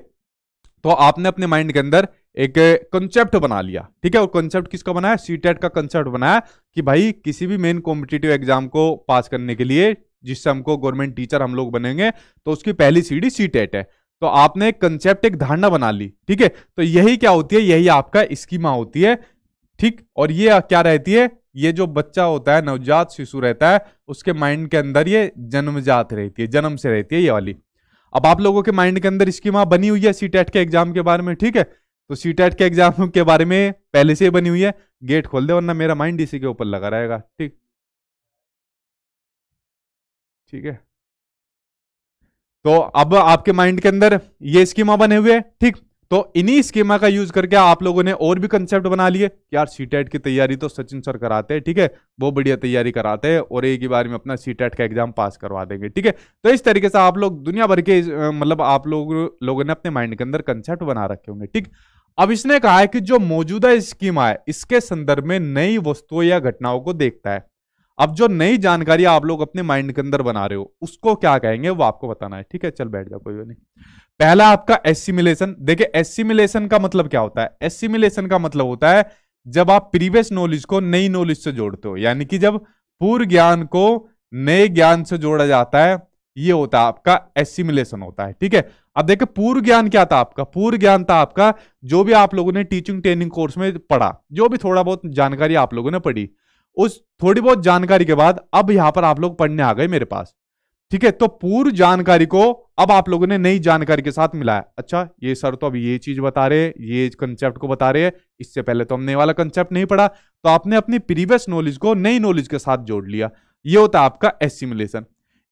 तो आपने अपने माइंड के अंदर एक कंसेप्ट बना लिया ठीक है और कंसेप्ट किसका बनाया सी का कंसेप्ट बनाया कि भाई किसी भी मेन कॉम्पिटेटिव एग्जाम को पास करने के लिए जिससे हमको गवर्नमेंट टीचर हम लोग बनेंगे तो उसकी पहली सीढ़ी सी है तो आपने एक कंसेप्ट एक धारणा बना ली ठीक है तो यही क्या होती है यही आपका स्कीमा होती है ठीक और ये क्या रहती है ये जो बच्चा होता है नवजात शिशु रहता है उसके माइंड के अंदर ये जन्मजात रहती है जन्म से रहती है ये वाली अब आप लोगों के माइंड के अंदर इसकी माँ बनी हुई है सी के एग्जाम के बारे में ठीक है तो सी के एग्जाम के बारे में पहले से ही बनी हुई है गेट खोल दे वरना मेरा माइंड इसी के ऊपर लगा रहेगा ठीक ठीक है तो अब आपके माइंड के अंदर ये स्कीमा बने हुए हैं ठीक तो इन्हीं स्कीमा का यूज करके आप लोगों ने और भी कंसेप्ट बना लिए यार सीटेट की तैयारी तो सचिन सर कराते हैं ठीक है वो बढ़िया तैयारी कराते हैं और एक ही बार में अपना सीटेट का एग्जाम पास करवा देंगे ठीक है तो इस तरीके से आप लोग दुनिया भर के मतलब आप लोग लोगों ने अपने माइंड के अंदर कंसेप्ट बना रखे होंगे ठीक अब इसने कहा है कि जो मौजूदा स्कीम है इसके संदर्भ में नई वस्तुओं या घटनाओं को देखता है अब जो नई जानकारी आप लोग अपने माइंड के अंदर बना रहे हो उसको क्या कहेंगे वो आपको बताना है ठीक है चल बैठ जाओ कोई नहीं पहला आपका एसिमिलेशन देखिए एसिमिलेशन का मतलब क्या होता है एसिमिलेशन का मतलब होता है जब आप प्रीवियस नॉलेज को नई नॉलेज से जोड़ते हो यानी कि जब पूर्व ज्ञान को नए ज्ञान से जोड़ा जाता है ये होता है आपका एसिमिलेशन होता है ठीक है अब देखिए पूर्व ज्ञान क्या था आपका पूर्व ज्ञान था आपका जो भी आप लोगों ने टीचिंग ट्रेनिंग कोर्स में पढ़ा जो भी थोड़ा बहुत जानकारी आप लोगों ने पढ़ी उस थोड़ी बहुत जानकारी के बाद अब यहां पर आप लोग पढ़ने आ गए मेरे पास ठीक है तो पूर्व जानकारी को अब आप लोगों ने नई जानकारी के साथ मिलाया अच्छा ये सर तो अब ये चीज बता रहे ये कंसेप्ट को बता रहे हैं इससे पहले तो हमने वाला कंसेप्ट नहीं पढ़ा तो आपने अपनी प्रीवियस नॉलेज को नई नॉलेज के साथ जोड़ लिया ये होता है आपका एसिमुलेशन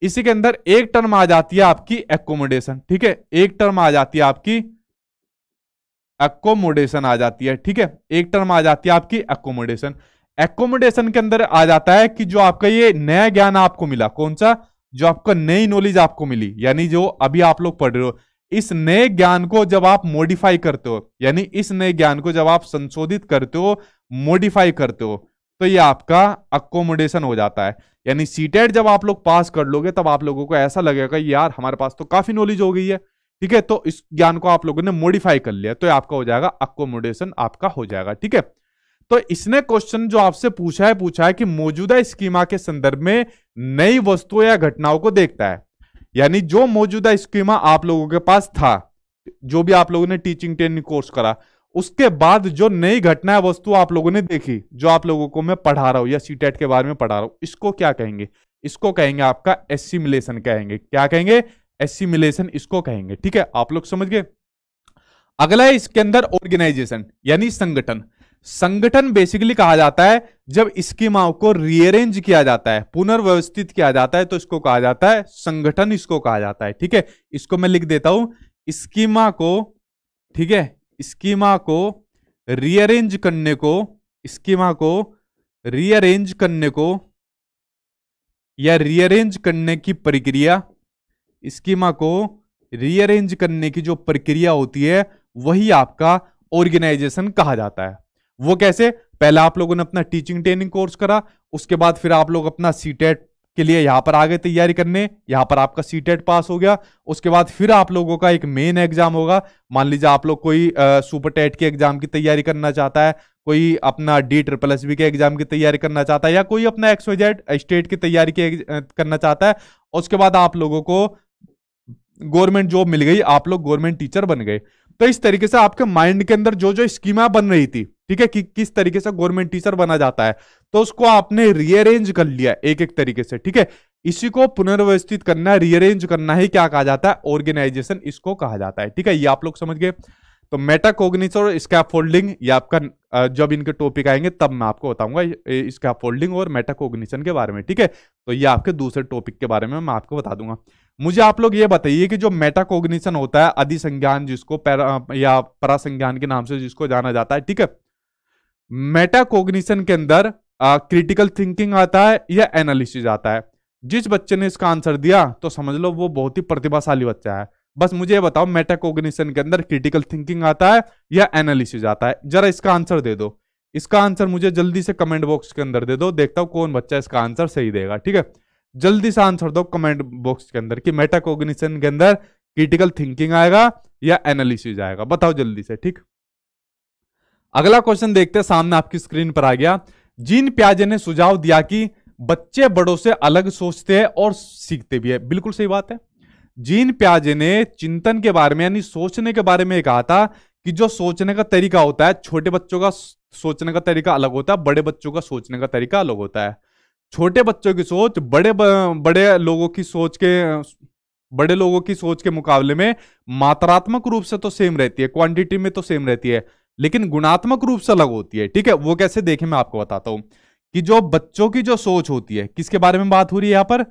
इसी के अंदर एक टर्म आ जाती है आपकी एकोमोडेशन ठीक है एक टर्म आ जाती है आपकी एकोमोडेशन आ जाती है ठीक है एक टर्म आ जाती है आपकी एकोमोडेशन एकोमोडेशन के अंदर आ जाता है कि जो आपका ये नया ज्ञान आपको मिला कौन सा जो आपका नई नॉलेज आपको मिली यानी जो अभी आप लोग पढ़ रहे हो इस नए ज्ञान को जब आप मॉडिफाई करते हो यानी इस नए ज्ञान को जब आप संशोधित करते हो मॉडिफाई करते हो तो ये आपका अकोमोडेशन हो जाता है यानी सीटेड e जब आप लोग पास कर लोगे तब आप लोगों को ऐसा लगेगा यार हमारे पास तो काफी नॉलेज हो गई है ठीक है तो इस ज्ञान को आप लोगों ने मॉडिफाई कर लिया तो आपका हो जाएगा अकोमोडेशन आपका हो जाएगा ठीक है तो इसने क्वेश्चन जो आपसे पूछा है पूछा है कि मौजूदा स्कीमा के संदर्भ में नई वस्तुओं या घटनाओं को देखता है यानी जो मौजूदा स्कीमा आप लोगों के पास था जो भी आप लोगों ने टीचिंग ट्रेनिंग कोर्स करा उसके बाद जो नई घटना वस्तु आप लोगों ने देखी जो आप लोगों को मैं पढ़ा रहा हूं या सीटेट e के बारे में पढ़ा रहा हूं इसको क्या कहेंगे इसको कहेंगे आपका एसिमिलेशन कहेंगे क्या कहेंगे एसिमिलेशन इसको कहेंगे ठीक है आप लोग समझ गए अगला है इसके अंदर ऑर्गेनाइजेशन यानी संगठन संगठन बेसिकली कहा जाता है जब स्कीमाओं को रीअरेंज किया जाता है पुनर्व्यवस्थित किया जाता है तो इसको कहा जाता है संगठन इसको कहा जाता है ठीक है इसको मैं लिख देता हूं स्कीमा को ठीक है स्कीमा को रीअरेंज करने को स्कीमा को रीअरेंज करने को या रीअरेंज करने की प्रक्रिया स्कीमा को रीअरेंज करने की जो प्रक्रिया होती है वही आपका ऑर्गेनाइजेशन कहा जाता है वो कैसे पहले आप लोगों ने अपना टीचिंग ट्रेनिंग कोर्स करा उसके बाद फिर आप लोग अपना सी e के लिए यहाँ पर आ गए तैयारी करने यहाँ पर आपका सी पास e हो गया उसके बाद फिर आप लोगों का एक मेन एग्जाम होगा मान लीजिए आप लोग कोई सुपर टेट के एग्जाम की तैयारी करना चाहता है कोई अपना डी ट्रिपल एस बी के एग्जाम की तैयारी करना चाहता है या कोई अपना एक्सोजेड स्टेट की तैयारी के करना चाहता है उसके बाद आप लोगों को गवर्नमेंट जॉब मिल गई आप लोग गवर्नमेंट टीचर बन गए तो इस तरीके से आपके माइंड के अंदर जो जो स्कीमा बन रही थी ठीक है कि किस तरीके से गवर्नमेंट टीचर बना जाता है तो उसको आपने रीअरेंज कर लिया एक एक तरीके से ठीक है इसी को पुनर्व्यवस्थित करना रीअरेंज करना ही क्या कहा जाता है ऑर्गेनाइजेशन इसको कहा जाता है ठीक है ये आप लोग समझ गए तो मेटाकोग्निस और स्कैप फोल्डिंग ये आपका जब इनके टॉपिक आएंगे तब मैं आपको बताऊंगा स्कैप फोल्डिंग और मेटाकोग्निशन के बारे में ठीक है तो ये आपके दूसरे टॉपिक के बारे में मैं आपको बता दूंगा मुझे आप लोग ये बताइए कि जो मेटाकोग्निशन होता है अधिसंज्ञान जिसको पैरा या परासंज्ञान के नाम से जिसको जाना जाता है ठीक है मेटाकोग्निशन के अंदर क्रिटिकल थिंकिंग आता है या एनालिसिस आता है जिस बच्चे ने इसका आंसर दिया तो समझ लो वो बहुत ही प्रतिभाशाली बच्चा है बस मुझे बताओ मेटाकोग्निशन के अंदर क्रिटिकल थिंकिंग आता है या एनालिसिस आता है जरा इसका आंसर दे दो इसका आंसर मुझे जल्दी से कमेंट बॉक्स के अंदर दे दो देखता हूँ कौन बच्चा इसका आंसर सही देगा ठीक है जल्दी से आंसर दो कमेंट बॉक्स के अंदर कि मेटाकोग्निशन के अंदर क्रिटिकल थिंकिंग आएगा या एनालिसिस आएगा बताओ जल्दी से ठीक अगला क्वेश्चन देखते हैं सामने आपकी स्क्रीन पर आ गया जीन प्याजे ने सुझाव दिया कि बच्चे बड़ों से अलग सोचते हैं और सीखते भी है बिल्कुल सही बात है जीन प्याजे ने चिंतन के बारे में यानी सोचने के बारे में कहा था कि जो सोचने का तरीका होता है छोटे बच्चों का सोचने का तरीका अलग होता है बड़े बच्चों का सोचने का तरीका अलग होता है छोटे बच्चों की सोच बड़े बड़े लोगों की सोच के बड़े लोगों की सोच के मुकाबले में मात्रात्मक रूप से तो सेम रहती है क्वांटिटी में तो सेम रहती है लेकिन गुणात्मक रूप से अलग होती है ठीक है वो कैसे देखे मैं आपको बताता हूँ कि जो बच्चों की जो सोच होती है किसके बारे में बात हो रही है यहाँ पर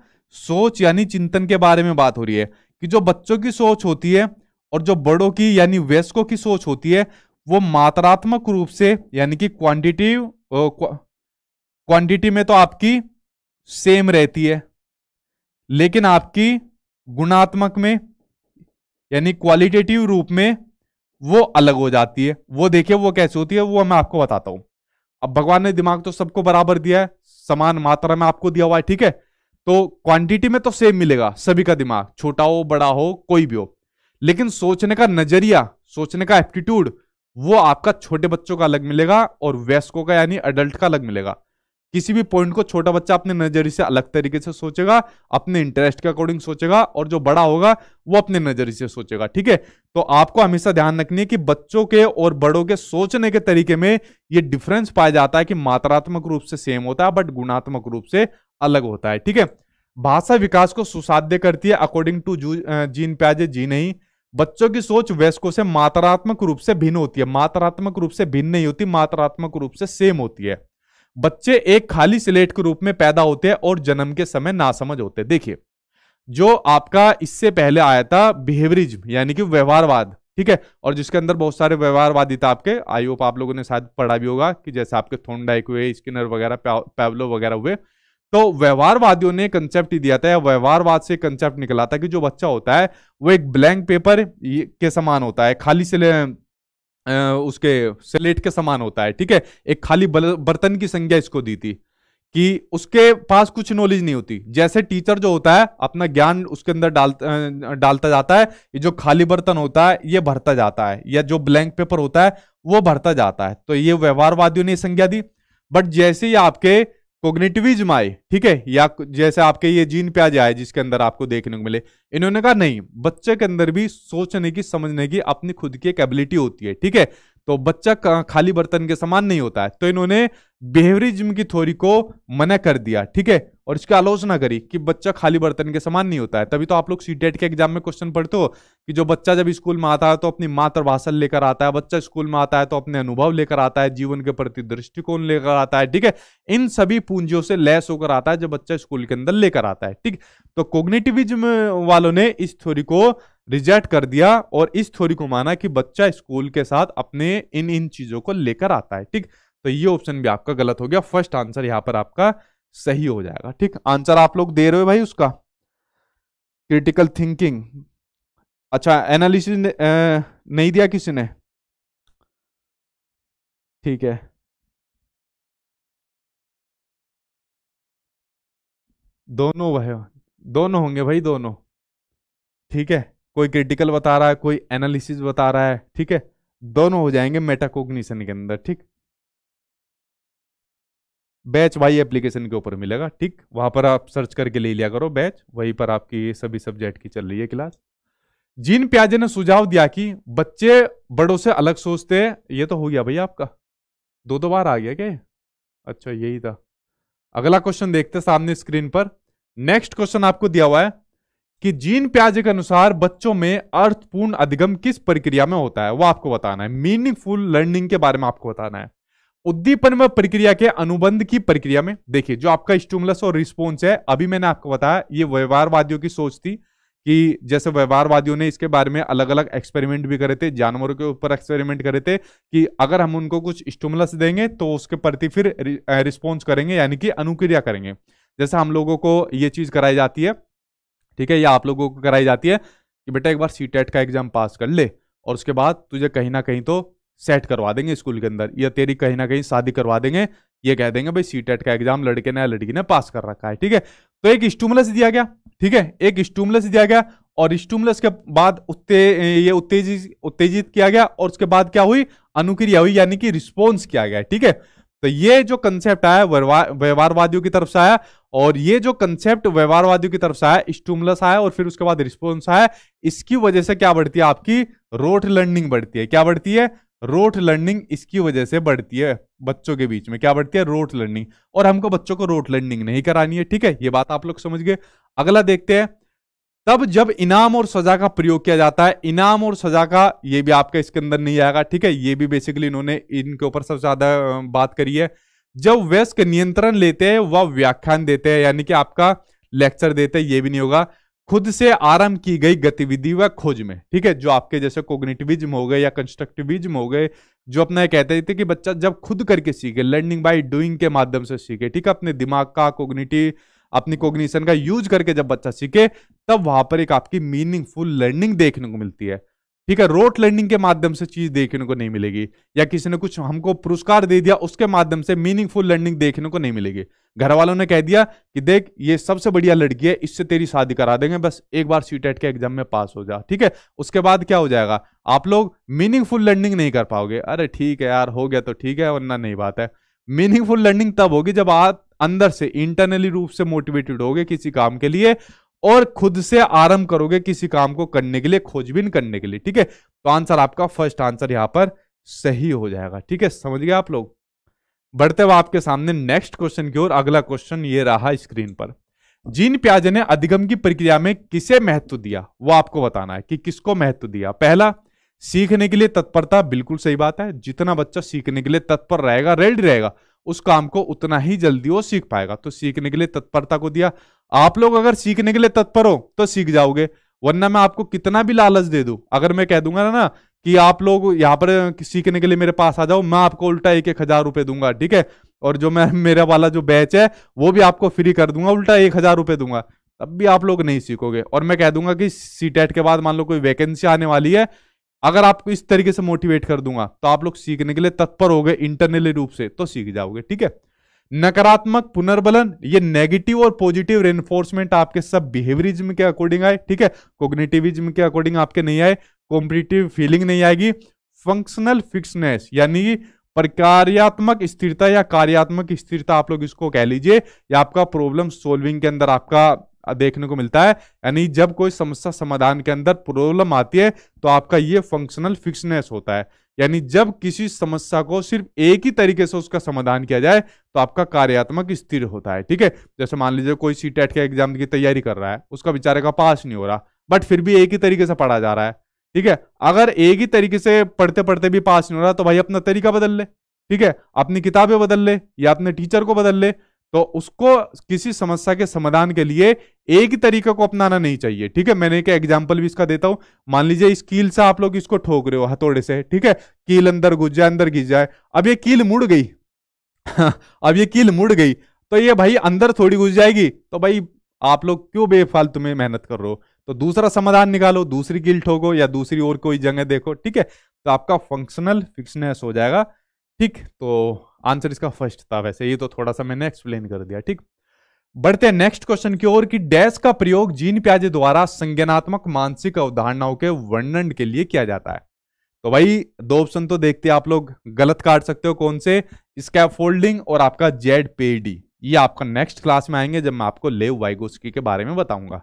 सोच यानी चिंतन के बारे में बात हो रही है कि जो बच्चों की सोच होती है और जो बड़ों की यानी वयस्कों की सोच होती है वो मात्रात्मक रूप से यानी कि क्वांटिटिव क्वांटिटी में तो आपकी सेम रहती है लेकिन आपकी गुणात्मक में यानी क्वालिटेटिव रूप में वो अलग हो जाती है वो देखिए वो कैसे होती है वो मैं आपको बताता हूं अब भगवान ने दिमाग तो सबको बराबर दिया है समान मात्रा में आपको दिया हुआ है ठीक है तो क्वांटिटी में तो सेम मिलेगा सभी का दिमाग छोटा हो बड़ा हो कोई भी हो लेकिन सोचने का नजरिया सोचने का एप्टीट्यूड वो आपका छोटे बच्चों का अलग मिलेगा और वयस्कों का यानी अडल्ट का अलग मिलेगा किसी भी पॉइंट को छोटा बच्चा अपने नजरिए से अलग तरीके से सोचेगा अपने इंटरेस्ट के अकॉर्डिंग सोचेगा और जो बड़ा होगा वो अपने नजरिए से सोचेगा ठीक है तो आपको हमेशा ध्यान रखनी है कि बच्चों के और बड़ों के सोचने के तरीके में ये डिफरेंस पाया जाता है कि मात्रात्मक रूप से सेम होता है बट गुणात्मक रूप से अलग होता है ठीक है भाषा विकास को सुसाध्य करती है अकॉर्डिंग टू जीन प्याजे जी नहीं बच्चों की सोच वयस्कों से मात्रात्मक रूप से भिन्न होती है मात्रात्मक रूप से भिन्न नहीं होती मात्रात्मक रूप से सेम होती है बच्चे एक खाली स्लेट के रूप में पैदा होते हैं और जन्म के समय नासमझ होते हैं देखिए जो आपका इससे पहले आया था बिहेवरिज्म यानी कि व्यवहारवाद ठीक है और जिसके अंदर बहुत सारे व्यवहारवादी था आपके आई होप आप लोगों ने शायद पढ़ा भी होगा कि जैसे आपके थोंडाइक हुए स्किनर वगैरह पैवलो वगैरह हुए तो व्यवहारवादियों ने कंसेप्ट ही दिया था या व्यवहारवाद से कंसेप्ट निकला था कि जो बच्चा होता है वो एक ब्लैंक पेपर के समान होता है खाली से उसके स्लेट के समान होता है ठीक है एक खाली बर्तन की संज्ञा इसको दी थी कि उसके पास कुछ नॉलेज नहीं होती जैसे टीचर जो होता है अपना ज्ञान उसके अंदर डालता डालता जाता है ये जो खाली बर्तन होता है ये भरता जाता है या जो ब्लैंक पेपर होता है वो भरता जाता है तो ये व्यवहारवादियों ने संज्ञा दी बट जैसे ही आपके कोग्नेटिविज्म आए ठीक है या जैसे आपके ये जीन आ जाए जिसके अंदर आपको देखने को मिले इन्होंने कहा नहीं बच्चे के अंदर भी सोचने की समझने की अपनी खुद की एक एबिलिटी होती है ठीक है तो बच्चा खाली बर्तन के समान नहीं होता है तो इन्होंने बिहेवियरिज्म की थ्योरी को मना कर दिया ठीक है और इसकी आलोचना करी कि बच्चा खाली बर्तन के समान नहीं होता है तभी तो आप लोग सी e के एग्जाम में क्वेश्चन पढ़ते हो कि जो बच्चा जब स्कूल में आता है तो अपनी मातृभाषा लेकर आता है बच्चा स्कूल में आता है तो अपने अनुभव लेकर आता है जीवन के प्रति दृष्टिकोण लेकर आता है ठीक है इन सभी पूंजियों से लैस होकर आता है जब बच्चा स्कूल के अंदर लेकर आता है ठीक तो कोग्नेटिविज्म वालों ने इस थ्योरी को रिजेक्ट कर दिया और इस थ्योरी को माना कि बच्चा स्कूल के साथ अपने इन इन चीजों को लेकर आता है ठीक तो ये ऑप्शन भी आपका गलत हो गया फर्स्ट आंसर यहां पर आपका सही हो जाएगा ठीक आंसर आप लोग दे रहे हो भाई उसका क्रिटिकल थिंकिंग अच्छा एनालिसिस नहीं दिया किसी ने ठीक है दोनों वह दोनों होंगे भाई दोनों ठीक है कोई क्रिटिकल बता रहा है कोई एनालिसिस बता रहा है ठीक है दोनों हो जाएंगे मेटाकोग्निशन के अंदर ठीक बैच वाई एप्लीकेशन के ऊपर मिलेगा ठीक वहां पर आप सर्च करके ले लिया करो बैच वहीं पर आपकी सभी सब्जेक्ट की चल रही है क्लास जीन प्याजे ने सुझाव दिया कि बच्चे बड़ों से अलग सोचते हैं ये तो हो गया भैया आपका दो दो बार आ गया क्या अच्छा यही था अगला क्वेश्चन देखते सामने स्क्रीन पर नेक्स्ट क्वेश्चन आपको दिया हुआ है कि जीन प्याजे के अनुसार बच्चों में अर्थपूर्ण अधिगम किस प्रक्रिया में होता है वो आपको बताना है मीनिंगफुल लर्निंग के बारे में आपको बताना है उद्दीपन में प्रक्रिया के अनुबंध की प्रक्रिया में देखिए जो आपका स्टूमुलस और रिस्पॉन्स है अभी मैंने आपको बताया ये व्यवहारवादियों की सोच थी कि जैसे व्यवहारवादियों ने इसके बारे में अलग अलग एक्सपेरिमेंट भी करे थे जानवरों के ऊपर एक्सपेरिमेंट करे थे कि अगर हम उनको कुछ स्टूमलस देंगे तो उसके प्रति फिर रिस्पॉन्स करेंगे यानी कि अनुक्रिया करेंगे जैसे हम लोगों को ये चीज कराई जाती है ठीक है ये आप लोगों को कराई जाती है कि बेटा एक बार सी का एग्जाम पास कर ले और उसके बाद तुझे कहीं ना कहीं तो सेट करवा देंगे स्कूल के अंदर या तेरी कहीं ना कहीं शादी करवा देंगे ये कह देंगे भाई सी का एग्जाम लड़के ने लड़की ने पास कर रखा है ठीक है तो एक स्टूमलस दिया गया ठीक है एक स्टूमलस दिया गया और स्टूमलस के बाद उत्ते ये उत्तेजित उत्तेजित किया गया और उसके बाद क्या हुई अनुक्रिया हुई यानी कि रिस्पॉन्स किया गया ठीक है तो ये जो कंसेप्ट आया व्यवहारवादियों की तरफ से आया और ये जो कंसेप्ट व्यवहारवादियों की तरफ से आया स्टूमलस आया और फिर उसके बाद रिस्पॉन्स आया इसकी वजह से क्या बढ़ती है आपकी रोट लर्निंग बढ़ती है क्या बढ़ती है रोट लर्निंग इसकी वजह से बढ़ती है बच्चों के बीच में क्या बढ़ती है रोट लर्निंग और हमको बच्चों को रोट लर्निंग नहीं करानी है ठीक है ये बात आप लोग समझ गए अगला देखते हैं तब जब इनाम और सजा का प्रयोग किया जाता है इनाम और सजा का ये भी आपका इसके अंदर नहीं आएगा ठीक है ये भी बेसिकली इन्होंने इनके ऊपर सबसे ज्यादा बात करी है जब व्यस्क नियंत्रण लेते हैं वह व्याख्यान देते हैं यानी कि आपका लेक्चर देते हैं ये भी नहीं होगा खुद से आरंभ की गई गतिविधि व खोज में ठीक है जो आपके जैसे कोग्नेटिविज्म हो गए या कंस्ट्रक्टिविज्म हो गए जो अपना कहते थे कि बच्चा जब खुद करके सीखे लर्निंग बाय डूइंग के माध्यम से सीखे ठीक है अपने दिमाग का कोग्नेटिव अपनी कोग्निशन का यूज करके जब बच्चा सीखे तब वहां पर एक आपकी मीनिंगफुल लर्निंग देखने को मिलती है ठीक है रोट लर्निंग के माध्यम से चीज देखने को नहीं मिलेगी या किसी ने कुछ हमको पुरस्कार दे दिया उसके माध्यम से मीनिंगफुल लर्निंग देखने को नहीं मिलेगी घर वालों ने कह दिया कि देख ये सबसे बढ़िया लड़की है इससे तेरी शादी करा देंगे बस एक बार सी के एग्जाम में पास हो जा ठीक है उसके बाद क्या हो जाएगा आप लोग मीनिंगफुल लर्निंग नहीं कर पाओगे अरे ठीक है यार हो गया तो ठीक है वरना नहीं बात है मीनिंगफुल लर्निंग तब होगी जब आप अंदर से इंटरनली रूप से मोटिवेटेड होगे किसी काम के लिए और खुद से आरंभ करोगे किसी काम को करने के लिए खोजबीन करने के लिए ठीक है तो आंसर आपका फर्स्ट आंसर यहां पर सही हो जाएगा ठीक है समझ गए आप लोग बढ़ते हुए आपके सामने नेक्स्ट क्वेश्चन की ओर अगला क्वेश्चन ये रहा स्क्रीन पर जीन प्याजे ने अधिगम की प्रक्रिया में किसे महत्व दिया वो आपको बताना है कि किसको महत्व दिया पहला सीखने के लिए तत्परता बिल्कुल सही बात है जितना बच्चा सीखने के लिए तत्पर रहेगा रेडी रहेगा उस काम को उतना ही जल्दी वो सीख पाएगा तो सीखने के लिए तत्परता को दिया आप लोग अगर सीखने के लिए तत्पर हो तो सीख जाओगे वरना मैं आपको कितना भी लालच दे दूं अगर मैं कह दूंगा ना कि आप लोग यहाँ पर सीखने के लिए मेरे पास आ जाओ मैं आपको उल्टा एक एक हजार रुपए दूंगा ठीक है और जो मैं मेरा वाला जो बैच है वो भी आपको फ्री कर दूंगा उल्टा एक हजार रुपये दूंगा तब भी आप लोग नहीं सीखोगे और मैं कह दूंगा कि सी e के बाद मान लो कोई वैकेंसी आने वाली है अगर आपको इस तरीके से मोटिवेट कर दूंगा तो आप लोग सीखने के लिए तत्पर हो गए इंटरनली रूप से तो सीख जाओगे ठीक है नकारात्मक पुनर्बलन ये नेगेटिव और पॉजिटिव रेनफोर्समेंट आपके सब बिहेवियरिज्म के अकॉर्डिंग आए ठीक है कोग्नेटिविज्म के अकॉर्डिंग आपके नहीं आए कॉम्पिटिटिव फीलिंग नहीं आएगी फंक्शनल फिक्सनेस यानी प्रकार्यात्मक स्थिरता या कार्यात्मक स्थिरता आप लोग इसको कह लीजिए या आपका प्रॉब्लम सोल्विंग के अंदर आपका देखने को मिलता है यानी जब कोई समस्या समाधान के अंदर प्रॉब्लम आती है तो आपका ये फंक्शनल फिक्सनेस होता है यानी जब किसी समस्या को सिर्फ एक ही तरीके से उसका समाधान किया जाए तो आपका कार्यात्मक स्थिर होता है ठीक है जैसे मान लीजिए कोई सी टेट e के एग्जाम की तैयारी कर रहा है उसका बेचारे का पास नहीं हो रहा बट फिर भी एक ही तरीके से पढ़ा जा रहा है ठीक है अगर एक ही तरीके से पढ़ते पढ़ते भी पास नहीं हो रहा तो भाई अपना तरीका बदल ले ठीक है अपनी किताबें बदल ले या अपने टीचर को बदल ले तो उसको किसी समस्या के समाधान के लिए एक ही को अपनाना नहीं चाहिए ठीक है मैंने एक एग्जाम्पल भी इसका देता हूं मान लीजिए इस कील से आप लोग इसको ठोक रहे हो हथौड़े से ठीक है कील अंदर घुस जाए अंदर घिस जाए अब ये कील मुड़ गई अब ये कील मुड़ गई तो ये भाई अंदर थोड़ी घुस जाएगी तो भाई आप लोग क्यों बेफालतू में मेहनत कर रहे हो तो दूसरा समाधान निकालो दूसरी गिल ठोको या दूसरी और कोई जगह देखो ठीक है तो आपका फंक्शनल फिक्सनेस हो जाएगा ठीक तो आंसर इसका फर्स्ट था वैसे ये तो थोड़ा सा मैंने एक्सप्लेन कर दिया ठीक बढ़ते हैं नेक्स्ट क्वेश्चन की ओर कि डैश का प्रयोग जीन प्याजे द्वारा संज्ञानात्मक मानसिक अवधारणाओं के वर्णन के लिए किया जाता है तो भाई दो ऑप्शन तो देखते हैं आप लोग गलत काट सकते हो कौन से स्कैप फोल्डिंग और आपका जेड पे डी ये आपका नेक्स्ट क्लास में आएंगे जब मैं आपको लेव वाइगोस्की के बारे में बताऊंगा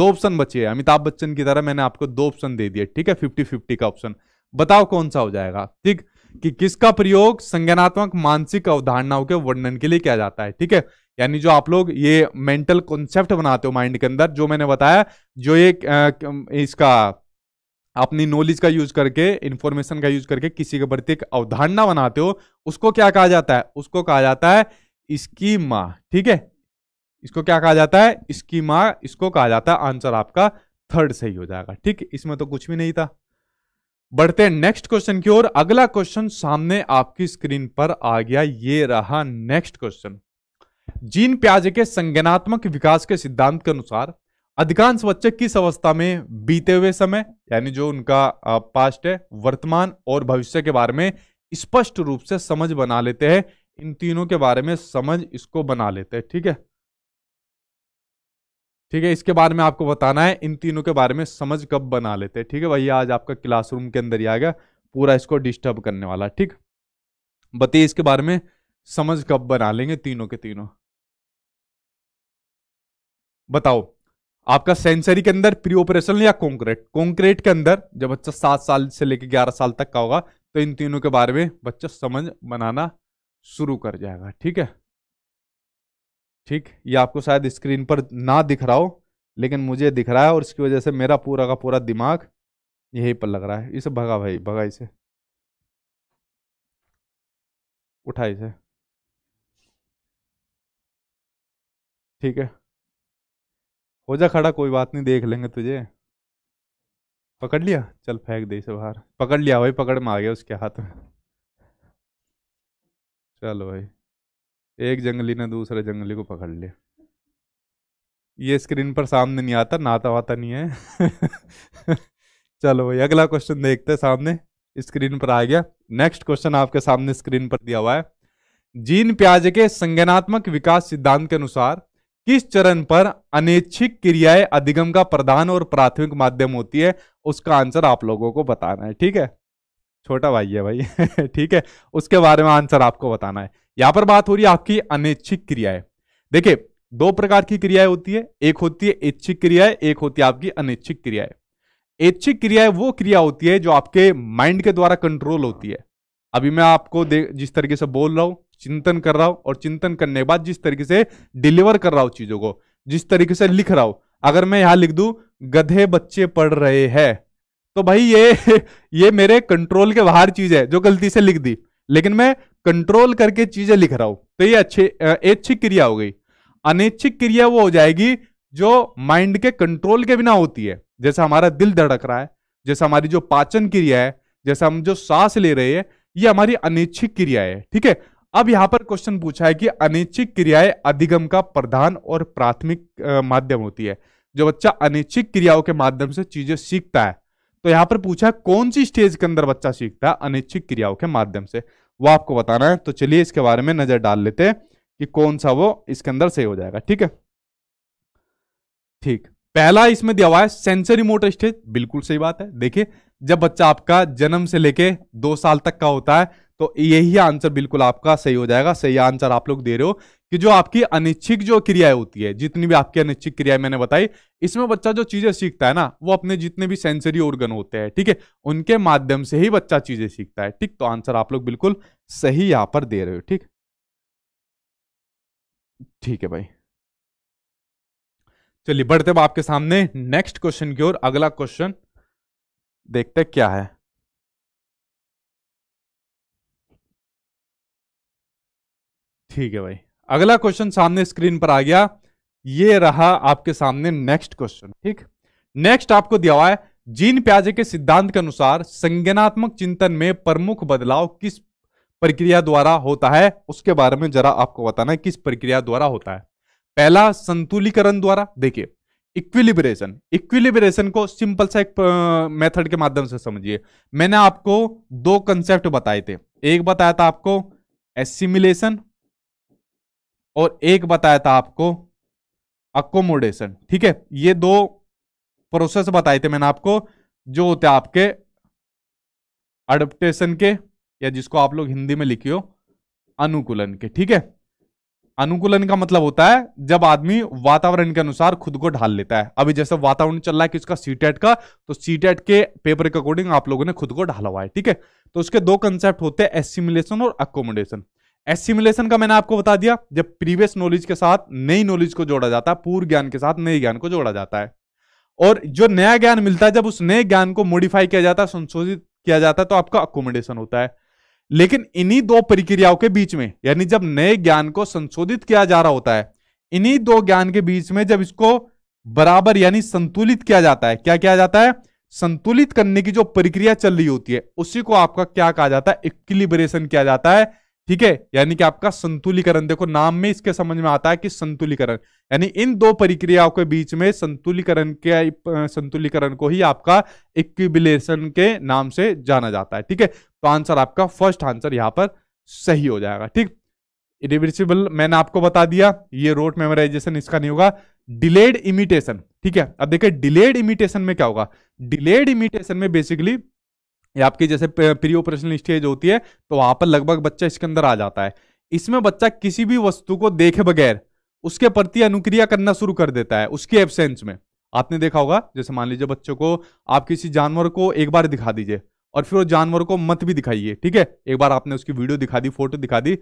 दो ऑप्शन बचे हैं अमिताभ बच्चन की तरह मैंने आपको दो ऑप्शन दे दिए ठीक है फिफ्टी फिफ्टी का ऑप्शन बताओ कौन सा हो जाएगा ठीक कि किसका प्रयोग संज्ञानात्मक मानसिक अवधारणाओं के वर्णन के लिए किया जाता है ठीक है यानी जो आप लोग ये मेंटल कॉन्सेप्ट बनाते हो माइंड के अंदर जो मैंने बताया जो एक इसका अपनी नॉलेज का यूज करके इंफॉर्मेशन का यूज करके किसी के प्रति एक अवधारणा बनाते हो उसको क्या कहा जाता है उसको कहा जाता है इसकी माँ ठीक है इसको क्या कहा जाता है इसकी माँ इसको कहा जाता है आंसर आपका थर्ड सही हो जाएगा ठीक इसमें तो कुछ भी नहीं था बढ़ते हैं नेक्स्ट क्वेश्चन की ओर अगला क्वेश्चन सामने आपकी स्क्रीन पर आ गया ये रहा नेक्स्ट क्वेश्चन जीन प्याजे के संज्ञानात्मक विकास के सिद्धांत के अनुसार अधिकांश बच्चे किस अवस्था में बीते हुए समय यानी जो उनका पास्ट है वर्तमान और भविष्य के बारे में स्पष्ट रूप से समझ बना लेते हैं इन तीनों के बारे में समझ इसको बना लेते हैं ठीक है ठीक है इसके बारे में आपको बताना है इन तीनों के बारे में समझ कब बना लेते हैं ठीक है भैया आज आपका क्लासरूम के अंदर ही आ गया पूरा इसको डिस्टर्ब करने वाला ठीक बताइए इसके बारे में समझ कब बना लेंगे तीनों के तीनों बताओ आपका सेंसरी के अंदर प्री ऑपरेशन या कॉन्क्रेट कॉन्क्रेट के अंदर जब बच्चा सात साल से लेकर ग्यारह साल तक का होगा तो इन तीनों के बारे में बच्चा समझ बनाना शुरू कर जाएगा ठीक है ठीक ये आपको शायद स्क्रीन पर ना दिख रहा हो लेकिन मुझे दिख रहा है और इसकी वजह से मेरा पूरा का पूरा दिमाग यहीं पर लग रहा है इसे भगा भाई भगा इसे उठा इसे ठीक है हो जा खड़ा कोई बात नहीं देख लेंगे तुझे पकड़ लिया चल फेंक दे इसे बाहर पकड़ लिया भाई पकड़ में आ गया उसके हाथ में चलो भाई एक जंगली ने दूसरे जंगली को पकड़ लिया ये स्क्रीन पर सामने नहीं आता नाता वाता नहीं है चलो भाई अगला क्वेश्चन देखते हैं सामने स्क्रीन पर आ गया नेक्स्ट क्वेश्चन आपके सामने स्क्रीन पर दिया हुआ है जीन प्याज के संज्ञानात्मक विकास सिद्धांत के अनुसार किस चरण पर अनैच्छिक क्रियाएं अधिगम का प्रधान और प्राथमिक माध्यम होती है उसका आंसर आप लोगों को बताना है ठीक है छोटा भाई है भाई ठीक है उसके बारे में आंसर आपको बताना है यहां पर बात हो रही है आपकी अनैच्छिक क्रियाएं देखिए दो प्रकार की क्रियाएं होती है एक होती है ऐच्छिक क्रियाएं एक होती है आपकी अनैच्छिक क्रियाएं ऐच्छिक क्रियाएं वो क्रिया होती है जो आपके माइंड के द्वारा कंट्रोल होती है अभी मैं आपको जिस तरीके से बोल रहा हूं चिंतन कर रहा हूं और चिंतन करने के बाद जिस तरीके से डिलीवर कर रहा हूं चीजों को जिस तरीके से लिख रहा हूं अगर मैं यहां लिख दू गधे बच्चे पढ़ रहे हैं तो भाई ये ये मेरे कंट्रोल के बाहर चीज है जो गलती से लिख दी लेकिन मैं कंट्रोल करके चीजें लिख रहा हूं तो ये अच्छे ऐच्छिक क्रिया हो गई अनैच्छिक क्रिया वो हो जाएगी जो माइंड के कंट्रोल के बिना होती है जैसा हमारा दिल धड़क रहा है जैसे हमारी जो पाचन क्रिया है जैसे हम जो सांस ले रहे हैं ये हमारी अनैच्छिक क्रिया है ठीक है अब यहां पर क्वेश्चन पूछा है कि अनैच्छिक क्रियाएं अधिगम का प्रधान और प्राथमिक माध्यम होती है जो बच्चा अनैच्छिक क्रियाओं के माध्यम से चीजें सीखता है तो यहां पर पूछा है कौन सी स्टेज के अंदर बच्चा सीखता है अनैच्छिक क्रियाओं के माध्यम से वो आपको बताना है तो चलिए इसके बारे में नज़र डाल लेते हैं कि कौन सा वो इसके अंदर सही हो जाएगा ठीक है ठीक पहला इसमें दिया हुआ है सेंसरी मोटर स्टेज बिल्कुल सही बात है देखिए जब बच्चा आपका जन्म से लेके दो साल तक का होता है तो यही आंसर बिल्कुल आपका सही हो जाएगा सही आंसर आप लोग दे रहे हो कि जो आपकी अनिच्छिक जो क्रियाएं होती है जितनी भी आपकी अनिच्छिक क्रियाएं मैंने बताई इसमें बच्चा जो चीजें सीखता है ना वो अपने जितने भी सेंसरी ऑर्गन होते हैं ठीक है थीके? उनके माध्यम से ही बच्चा चीजें सीखता है ठीक तो आंसर आप लोग बिल्कुल सही यहां पर दे रहे हो ठीक ठीक है भाई चलिए बढ़ते आपके सामने नेक्स्ट क्वेश्चन की ओर अगला क्वेश्चन देखते क्या है ठीक है भाई अगला क्वेश्चन सामने स्क्रीन पर आ गया ये रहा आपके सामने नेक्स्ट क्वेश्चन ठीक नेक्स्ट आपको दिया हुआ है जीन प्याजे के सिद्धांत के अनुसार संज्ञानात्मक चिंतन में प्रमुख बदलाव किस प्रक्रिया द्वारा होता है उसके बारे में जरा आपको बताना है किस प्रक्रिया द्वारा होता है पहला संतुलीकरण द्वारा देखिए इक्विलिब्रेशन इक्विलिब्रेशन को सिंपल सा एक मेथड के माध्यम से समझिए मैंने आपको दो कंसेप्ट बताए थे एक बताया था आपको एसिमिलेशन और एक बताया था आपको अकोमोडेशन ठीक है ये दो प्रोसेस बताए थे मैंने आपको जो होते हैं आपके अडप्टेशन के या जिसको आप लोग हिंदी में लिखियो अनुकूलन के ठीक है अनुकूलन का मतलब होता है जब आदमी वातावरण के अनुसार खुद को ढाल लेता है अभी जैसे वातावरण चल रहा है किसका सीटेट का तो सीटेट के पेपर के अकॉर्डिंग आप लोगों ने खुद को ढाला हुआ है ठीक है तो उसके दो कंसेप्ट होते हैं एसिमुलेशन और अकोमोडेशन एसिमुलेशन का मैंने आपको बता दिया जब प्रीवियस नॉलेज के साथ नई नॉलेज को जोड़ा जाता है पूर्व ज्ञान के साथ नए ज्ञान को जोड़ा जाता है और जो नया ज्ञान मिलता है जब उस नए ज्ञान को मॉडिफाई किया जाता है संशोधित किया जाता है तो आपका अकोमोडेशन होता है लेकिन इन्हीं दो प्रक्रियाओं के बीच में यानी जब नए ज्ञान को संशोधित किया जा रहा होता है इन्हीं दो ज्ञान के बीच में जब इसको बराबर यानी संतुलित किया जाता है क्या किया जाता है संतुलित करने की जो प्रक्रिया चल रही होती है उसी को आपका क्या कहा जाता है इक्लिबरेशन किया जाता है ठीक है यानी कि आपका संतुलीकरण देखो नाम में इसके समझ में आता है कि संतुलीकरण यानी इन दो प्रक्रियाओं के बीच में संतुलीकरण के संतुलीकरण को ही आपका इक्विबिलेशन के नाम से जाना जाता है ठीक है तो आंसर आपका फर्स्ट आंसर यहां पर सही हो जाएगा ठीक रिवर्सिबल मैंने आपको बता दिया ये रोट मेमोराइजेशन इसका नहीं होगा डिलेड इमिटेशन ठीक है अब देखिए डिलेड इमिटेशन में क्या होगा डिलेड इमिटेशन में बेसिकली या आपकी जैसे प्री ऑपरेशनल स्टेज होती है तो वहां पर लगभग बच्चा इसके अंदर आ जाता है इसमें बच्चा किसी भी वस्तु को देखे बगैर उसके प्रति अनुक्रिया करना शुरू कर देता है उसकी एबसेंस में आपने देखा होगा जैसे मान लीजिए बच्चों को आप किसी जानवर को एक बार दिखा दीजिए और फिर वो जानवर को मत भी दिखाइए ठीक है एक बार आपने उसकी वीडियो दिखा दी फोटो दिखा दी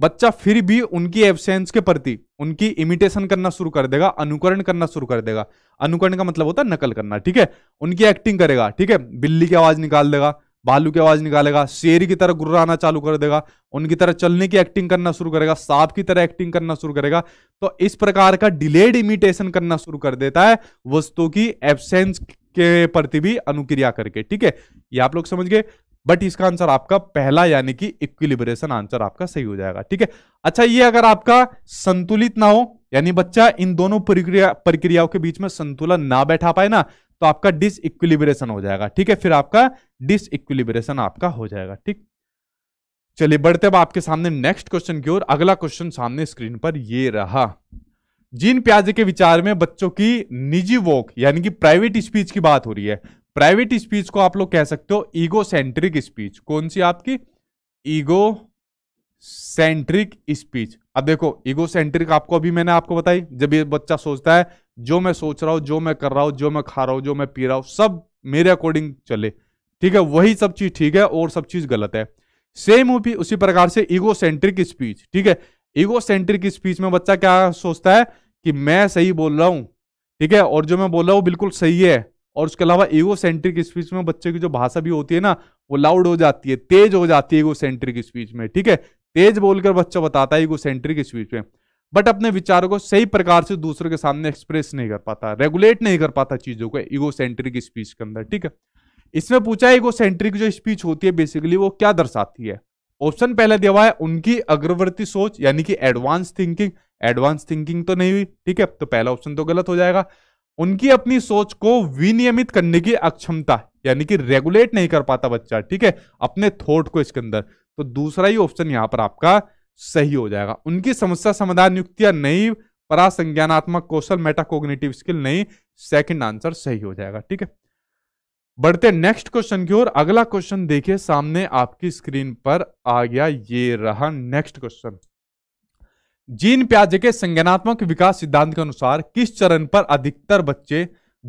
बच्चा फिर भी उनकी एबसेंस के प्रति उनकी इमिटेशन करना शुरू कर देगा अनुकरण करना शुरू कर देगा अनुकरण का मतलब होता है नकल करना ठीक है उनकी एक्टिंग करेगा ठीक है बिल्ली की आवाज निकाल देगा भालू की आवाज निकालेगा शेर की तरह गुर्राना चालू कर देगा उनकी तरह चलने की एक्टिंग करना शुरू करेगा सांप की तरह एक्टिंग करना शुरू करेगा तो इस प्रकार का डिलेड इमिटेशन करना शुरू कर देता है वस्तु की एबसेंस के प्रति भी अनुक्रिया करके ठीक है ये आप लोग समझ गए बट इसका आंसर आपका पहला यानी कि इक्विलिब्रेशन आंसर आपका सही हो जाएगा ठीक है अच्छा ये अगर आपका संतुलित ना हो यानी बच्चा इन दोनों प्रक्रिया प्रक्रियाओं के बीच में संतुलन ना बैठा पाए ना तो आपका डिस इक्विलिब्रेशन हो जाएगा ठीक है फिर आपका डिस इक्विलिब्रेशन आपका हो जाएगा ठीक चलिए बढ़ते अब आपके सामने नेक्स्ट क्वेश्चन की ओर अगला क्वेश्चन सामने स्क्रीन पर ये रहा जीन प्याजे के विचार में बच्चों की निजी वॉक यानी कि प्राइवेट स्पीच की बात हो रही है प्राइवेट स्पीच को आप लोग कह सकते हो ईगो सेंट्रिक स्पीच कौन सी आपकी ईगो सेंट्रिक स्पीच अब देखो ईगो सेंट्रिक आपको अभी मैंने आपको बताई जब ये बच्चा सोचता है जो मैं सोच रहा हूं जो मैं कर रहा हूं जो मैं खा रहा हूं जो मैं पी रहा हूं सब मेरे अकॉर्डिंग चले ठीक है वही सब चीज ठीक है और सब चीज गलत है सेम भी उसी प्रकार से ईगो सेंट्रिक स्पीच ठीक है ईगो सेंट्रिक स्पीच में बच्चा क्या सोचता है कि मैं सही बोल रहा हूं ठीक है और जो मैं बोल रहा हूँ बिल्कुल सही है और उसके अलावा एगो सेंट्रिक स्पीच में बच्चे की जो भाषा भी होती है ना वो लाउड हो जाती है तेज हो जाती है एगो सेंट्रिक स्पीच में ठीक है तेज बोलकर बच्चा बताता है एगो सेंट्रिक स्पीच में बट अपने विचारों को सही प्रकार से दूसरों के सामने एक्सप्रेस नहीं कर पाता रेगुलेट नहीं कर पाता चीजों को ईगो सेंट्रिक स्पीच के अंदर ठीक है इसमें पूछा है ईगो सेंट्रिक जो स्पीच होती है बेसिकली वो क्या दर्शाती है ऑप्शन पहला दिया हुआ है उनकी अग्रवर्ती सोच यानी कि एडवांस थिंकिंग एडवांस थिंकिंग तो नहीं हुई ठीक है तो पहला ऑप्शन तो गलत हो जाएगा उनकी अपनी सोच को विनियमित करने की अक्षमता यानी कि रेगुलेट नहीं कर पाता बच्चा ठीक है अपने थॉट को इसके अंदर तो दूसरा ही ऑप्शन यहां पर आपका सही हो जाएगा उनकी समस्या समाधान युक्तियां नई परासंज्ञानात्मक कौशल मेटाकोग्नेटिव स्किल नहीं सेकंड आंसर सही हो जाएगा ठीक है बढ़ते नेक्स्ट क्वेश्चन की ओर अगला क्वेश्चन देखिए सामने आपकी स्क्रीन पर आ गया ये रहा नेक्स्ट क्वेश्चन जीन प्याजे के संज्ञानात्मक विकास सिद्धांत के अनुसार किस चरण पर अधिकतर बच्चे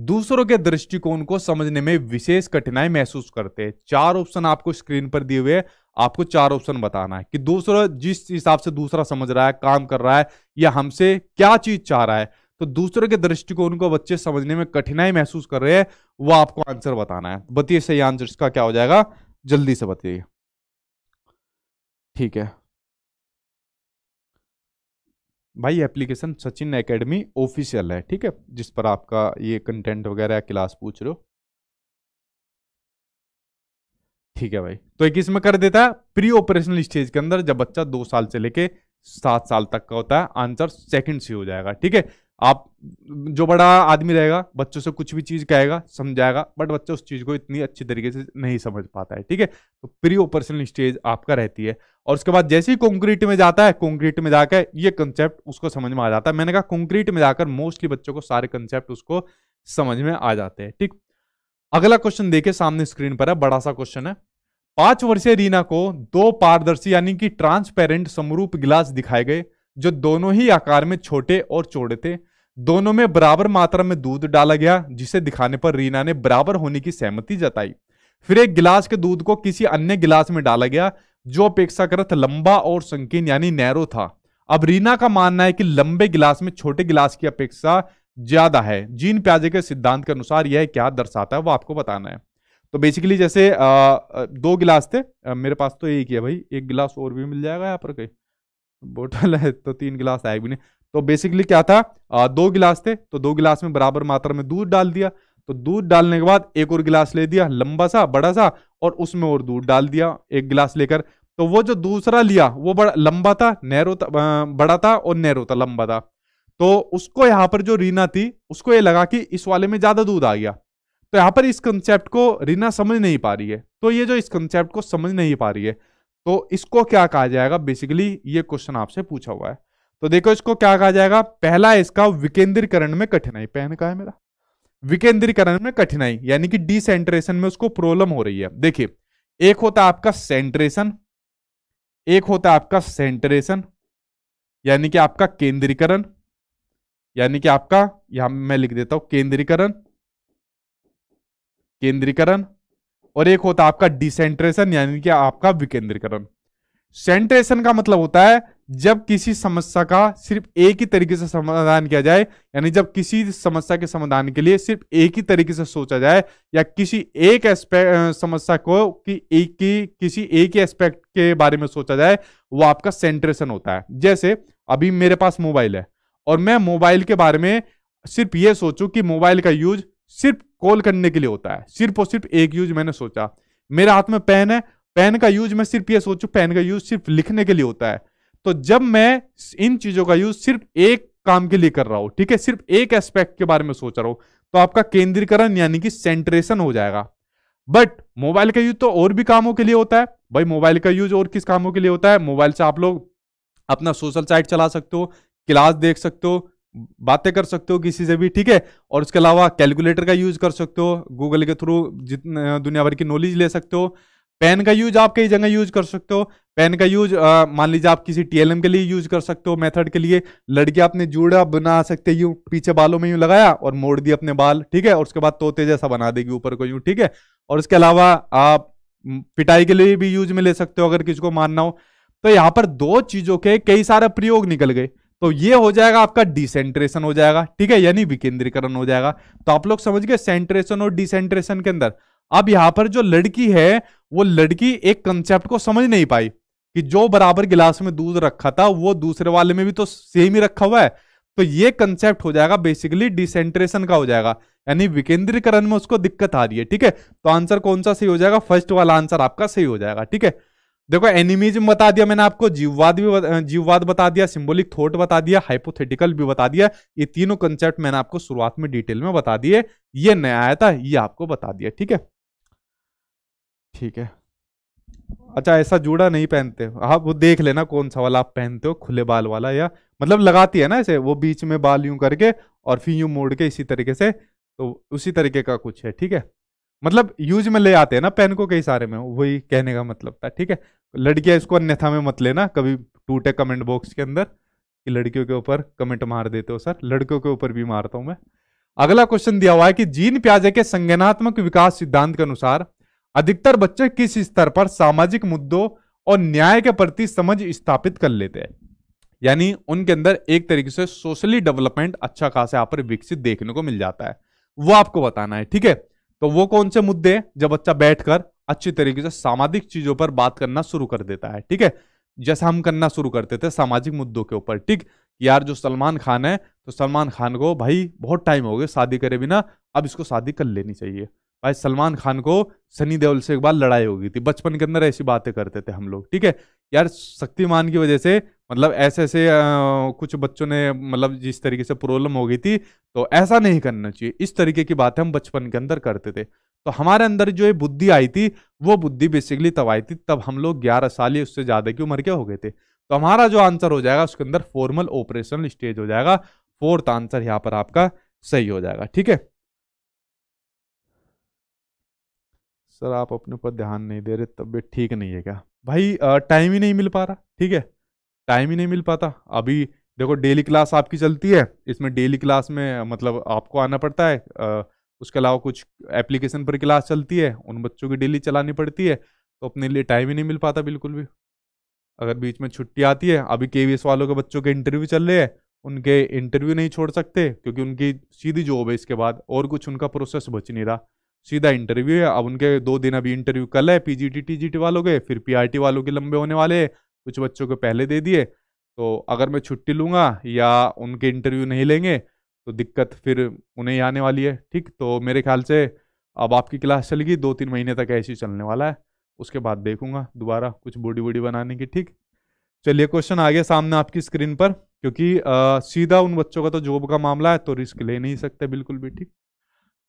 दूसरों के दृष्टिकोण को समझने में विशेष कठिनाई महसूस करते हैं चार ऑप्शन आपको स्क्रीन पर दिए हुए आपको चार ऑप्शन बताना है कि दूसरा जिस हिसाब से दूसरा समझ रहा है काम कर रहा है या हमसे क्या चीज चाह रहा है तो दूसरों के दृष्टिकोण को बच्चे समझने में कठिनाई महसूस कर रहे हैं वो आपको आंसर बताना है बताइए सही आंसर इसका क्या हो जाएगा जल्दी से बताइए ठीक है भाई एप्लीकेशन सचिन एकेडमी ऑफिशियल है ठीक है जिस पर आपका ये कंटेंट वगैरह क्लास पूछ रहे हो ठीक है भाई तो एक इसमें कर देता है प्री ऑपरेशनल स्टेज के अंदर जब बच्चा दो साल से लेके सात साल तक का होता है आंसर सेकंड सी हो जाएगा ठीक है आप जो बड़ा आदमी रहेगा बच्चों से कुछ भी चीज़ कहेगा समझाएगा बट बच्चा उस चीज़ को इतनी अच्छी तरीके से नहीं समझ पाता है ठीक है तो प्री ऑपरेशनल स्टेज आपका रहती है और उसके बाद जैसे ही कंक्रीट में जाता है कंक्रीट में जाकर ये कंसेप्ट उसको समझ में आ जाता है मैंने कहा कंक्रीट में जाकर मोस्टली बच्चों को सारे कंसेप्ट उसको समझ में आ जाते हैं ठीक अगला क्वेश्चन देखिए सामने स्क्रीन पर है बड़ा सा क्वेश्चन है पांच वर्षीय रीना को दो पारदर्शी यानी कि ट्रांसपेरेंट समरूप गिलास दिखाए गए जो दोनों ही आकार में छोटे और चौड़े थे दोनों में बराबर मात्रा में दूध डाला गया जिसे दिखाने पर रीना ने बराबर होने की सहमति जताई फिर एक गिलास के दूध को किसी अन्य गिलास में डाला गया जो अपेक्षाकृत लंबा और संकीर्ण यानी नैरो था अब रीना का मानना है कि लंबे गिलास में छोटे गिलास की अपेक्षा ज्यादा है जीन प्याजे के सिद्धांत के अनुसार यह क्या दर्शाता है वो आपको बताना है तो बेसिकली जैसे आ, दो गिलास थे आ, मेरे पास तो एक ही है भाई एक गिलास और भी मिल जाएगा यहाँ पर कहीं बोतल है तो तीन गिलास आए भी नहीं तो बेसिकली क्या था आ, दो गिलास थे तो दो गिलास में बराबर मात्रा में दूध डाल दिया तो दूध डालने के बाद एक और गिलास ले दिया लंबा सा बड़ा सा और उसमें और दूध डाल दिया एक गिलास लेकर तो वो जो दूसरा लिया वो बड़ा लंबा था नैरो बड़ा था और नैरो था लंबा था तो उसको यहाँ पर जो रीना थी उसको ये लगा कि इस वाले में ज़्यादा दूध आ गया तो यहाँ पर इस कंसेप्ट को रीना समझ नहीं पा रही है तो ये जो इस कंसेप्ट को समझ नहीं पा रही है तो इसको क्या कहा जाएगा बेसिकली ये क्वेश्चन आपसे पूछा हुआ है तो देखो इसको क्या कहा जाएगा पहला इसका विकेंद्रीकरण में कठिनाई पहन का है मेरा विकेंद्रीकरण में कठिनाई यानी कि डिसेंट्रेशन में उसको प्रॉब्लम हो रही है देखिए एक होता है आपका सेंट्रेशन एक होता है आपका सेंट्रेशन यानी कि आपका केंद्रीकरण यानी कि आपका यहां मैं लिख देता हूं केंद्रीकरण केंद्रीकरण और एक होता है आपका डिसेंट्रेशन यानी कि आपका विकेंद्रीकरण सेंट्रेशन का मतलब होता है जब किसी समस्या का सिर्फ एक ही तरीके से समाधान किया जाए यानी जब किसी समस्या के समाधान के लिए सिर्फ एक ही तरीके से सोचा जाए या किसी एक एस्पेक्ट समस्या को कि एक की किसी एक ही एस्पेक्ट के बारे में सोचा जाए वो आपका सेंट्रेशन होता है जैसे अभी मेरे पास मोबाइल है और मैं मोबाइल के बारे में सिर्फ ये सोचू कि मोबाइल का यूज सिर्फ कॉल करने के लिए होता है सिर्फ और सिर्फ एक यूज मैंने सोचा मेरे हाथ में पेन है पेन का यूज मैं सिर्फ ये सोचू पेन का यूज सिर्फ लिखने के लिए होता है तो जब मैं इन चीजों का यूज सिर्फ एक काम के लिए कर रहा हूं ठीक है सिर्फ एक एस्पेक्ट के बारे में सोच रहा हूं तो आपका केंद्रीकरण यानी कि सेंट्रेशन हो जाएगा बट मोबाइल का यूज तो और भी कामों के लिए होता है भाई मोबाइल का यूज और किस कामों के लिए होता है मोबाइल से आप लोग अपना सोशल साइट चला सकते हो क्लास देख सकते हो बातें कर सकते हो किसी से भी ठीक है और उसके अलावा कैलकुलेटर का यूज कर सकते हो गूगल के थ्रू जितने दुनिया भर की नॉलेज ले सकते हो पेन का यूज आप कई जगह यूज कर सकते हो पेन का यूज मान लीजिए आप किसी टीएलएम के लिए यूज कर सकते हो मेथड के लिए लड़के आपने जूड़ा बना सकते यूं पीछे बालों में यूं लगाया और मोड़ दिया अपने बाल ठीक है और उसके बाद तोते जैसा बना देगी ऊपर को यूं ठीक है और इसके अलावा आप पिटाई के लिए भी यूज में ले सकते हो अगर किसी को मानना हो तो यहाँ पर दो चीजों के कई सारे प्रयोग निकल गए तो ये हो जाएगा आपका डिसेंट्रेशन हो जाएगा ठीक है यानी विकेंद्रीकरण हो जाएगा तो आप लोग समझ गए सेंट्रेशन और डिसेंट्रेशन के अंदर अब यहां पर जो लड़की है वो लड़की एक कंसेप्ट को समझ नहीं पाई कि जो बराबर गिलास में दूध रखा था वो दूसरे वाले में भी तो सेम ही रखा हुआ है तो ये कंसेप्ट हो जाएगा बेसिकली डिसेंट्रेशन का हो जाएगा यानी विकेंद्रीकरण में उसको दिक्कत आ रही है ठीक है तो आंसर कौन सा सही हो जाएगा फर्स्ट वाला आंसर आपका सही हो जाएगा ठीक है देखो एनिमीज बता दिया मैंने आपको जीववाद भी जीववाद बता दिया सिंबॉलिक थॉट बता दिया हाइपोथेटिकल भी बता दिया ये तीनों कंसेप्ट मैंने आपको शुरुआत में डिटेल में बता दिए ये नया आया था ये आपको बता दिया ठीक है ठीक है अच्छा ऐसा जूड़ा नहीं पहनते आप वो देख लेना कौन सा वाला आप पहनते हो खुले बाल वाला या मतलब लगाती है ना ऐसे वो बीच में बाल यूं करके और फिर यूं मोड़ के इसी तरीके से तो उसी तरीके का कुछ है ठीक है मतलब यूज में ले आते हैं ना पेन को कई सारे में वही कहने का मतलब था ठीक है लड़कियां इसको अन्यथा में मत लेना कभी टूटे कमेंट बॉक्स के अंदर कि लड़कियों के ऊपर कमेंट मार देते हो सर लड़कियों के ऊपर भी मारता हूं मैं अगला क्वेश्चन दिया हुआ है कि जीन प्याजे के संज्ञानात्मक विकास सिद्धांत के अनुसार अधिकतर बच्चे किस स्तर पर सामाजिक मुद्दों और न्याय के प्रति समझ स्थापित कर लेते हैं यानी उनके अंदर एक तरीके से सोशली डेवलपमेंट अच्छा खासा यहाँ पर विकसित देखने को मिल जाता है वो आपको बताना है ठीक है तो वो कौन से मुद्दे जब बच्चा बैठकर अच्छी तरीके से सामाजिक चीजों पर बात करना शुरू कर देता है ठीक है जैसा हम करना शुरू करते थे सामाजिक मुद्दों के ऊपर ठीक यार जो सलमान खान है तो सलमान खान को भाई बहुत टाइम हो गया शादी करे बिना अब इसको शादी कर लेनी चाहिए भाई सलमान खान को सनी देओल से एक बार लड़ाई हो गई थी बचपन के अंदर ऐसी बातें करते थे हम लोग ठीक है यार शक्तिमान की वजह से मतलब ऐसे ऐसे कुछ बच्चों ने मतलब जिस तरीके से प्रॉब्लम हो गई थी तो ऐसा नहीं करना चाहिए इस तरीके की बातें हम बचपन के अंदर करते थे तो हमारे अंदर जो ये बुद्धि आई थी वो बुद्धि बेसिकली तब आई थी तब हम लोग ग्यारह साल या उससे ज़्यादा की उम्र के हो गए थे तो हमारा जो आंसर हो जाएगा उसके अंदर फॉर्मल ऑपरेशनल स्टेज हो जाएगा फोर्थ आंसर यहाँ पर आपका सही हो जाएगा ठीक है सर आप अपने ऊपर ध्यान नहीं दे रहे तबीयत ठीक नहीं है क्या भाई टाइम ही नहीं मिल पा रहा ठीक है टाइम ही नहीं मिल पाता अभी देखो डेली क्लास आपकी चलती है इसमें डेली क्लास में मतलब आपको आना पड़ता है आ, उसके अलावा कुछ एप्लीकेशन पर क्लास चलती है उन बच्चों की डेली चलानी पड़ती है तो अपने लिए टाइम ही नहीं मिल पाता बिल्कुल भी अगर बीच में छुट्टी आती है अभी के वालों के बच्चों के इंटरव्यू चल रहे हैं उनके इंटरव्यू नहीं छोड़ सकते क्योंकि उनकी सीधी जॉब है इसके बाद और कुछ उनका प्रोसेस बच नहीं रहा सीधा इंटरव्यू है अब उनके दो दिन अभी इंटरव्यू कल है पी जी वालों के फिर पी वालों के लंबे होने वाले कुछ बच्चों को पहले दे दिए तो अगर मैं छुट्टी लूँगा या उनके इंटरव्यू नहीं लेंगे तो दिक्कत फिर उन्हें ही आने वाली है ठीक तो मेरे ख्याल से अब आपकी क्लास चलेगी दो तीन महीने तक ऐसे ही चलने वाला है उसके बाद देखूंगा दोबारा कुछ बूढ़ी बूढ़ी बनाने की ठीक चलिए क्वेश्चन आ गया सामने आपकी स्क्रीन पर क्योंकि आ, सीधा उन बच्चों का तो जॉब का मामला है तो रिस्क ले नहीं सकते बिल्कुल भी ठीक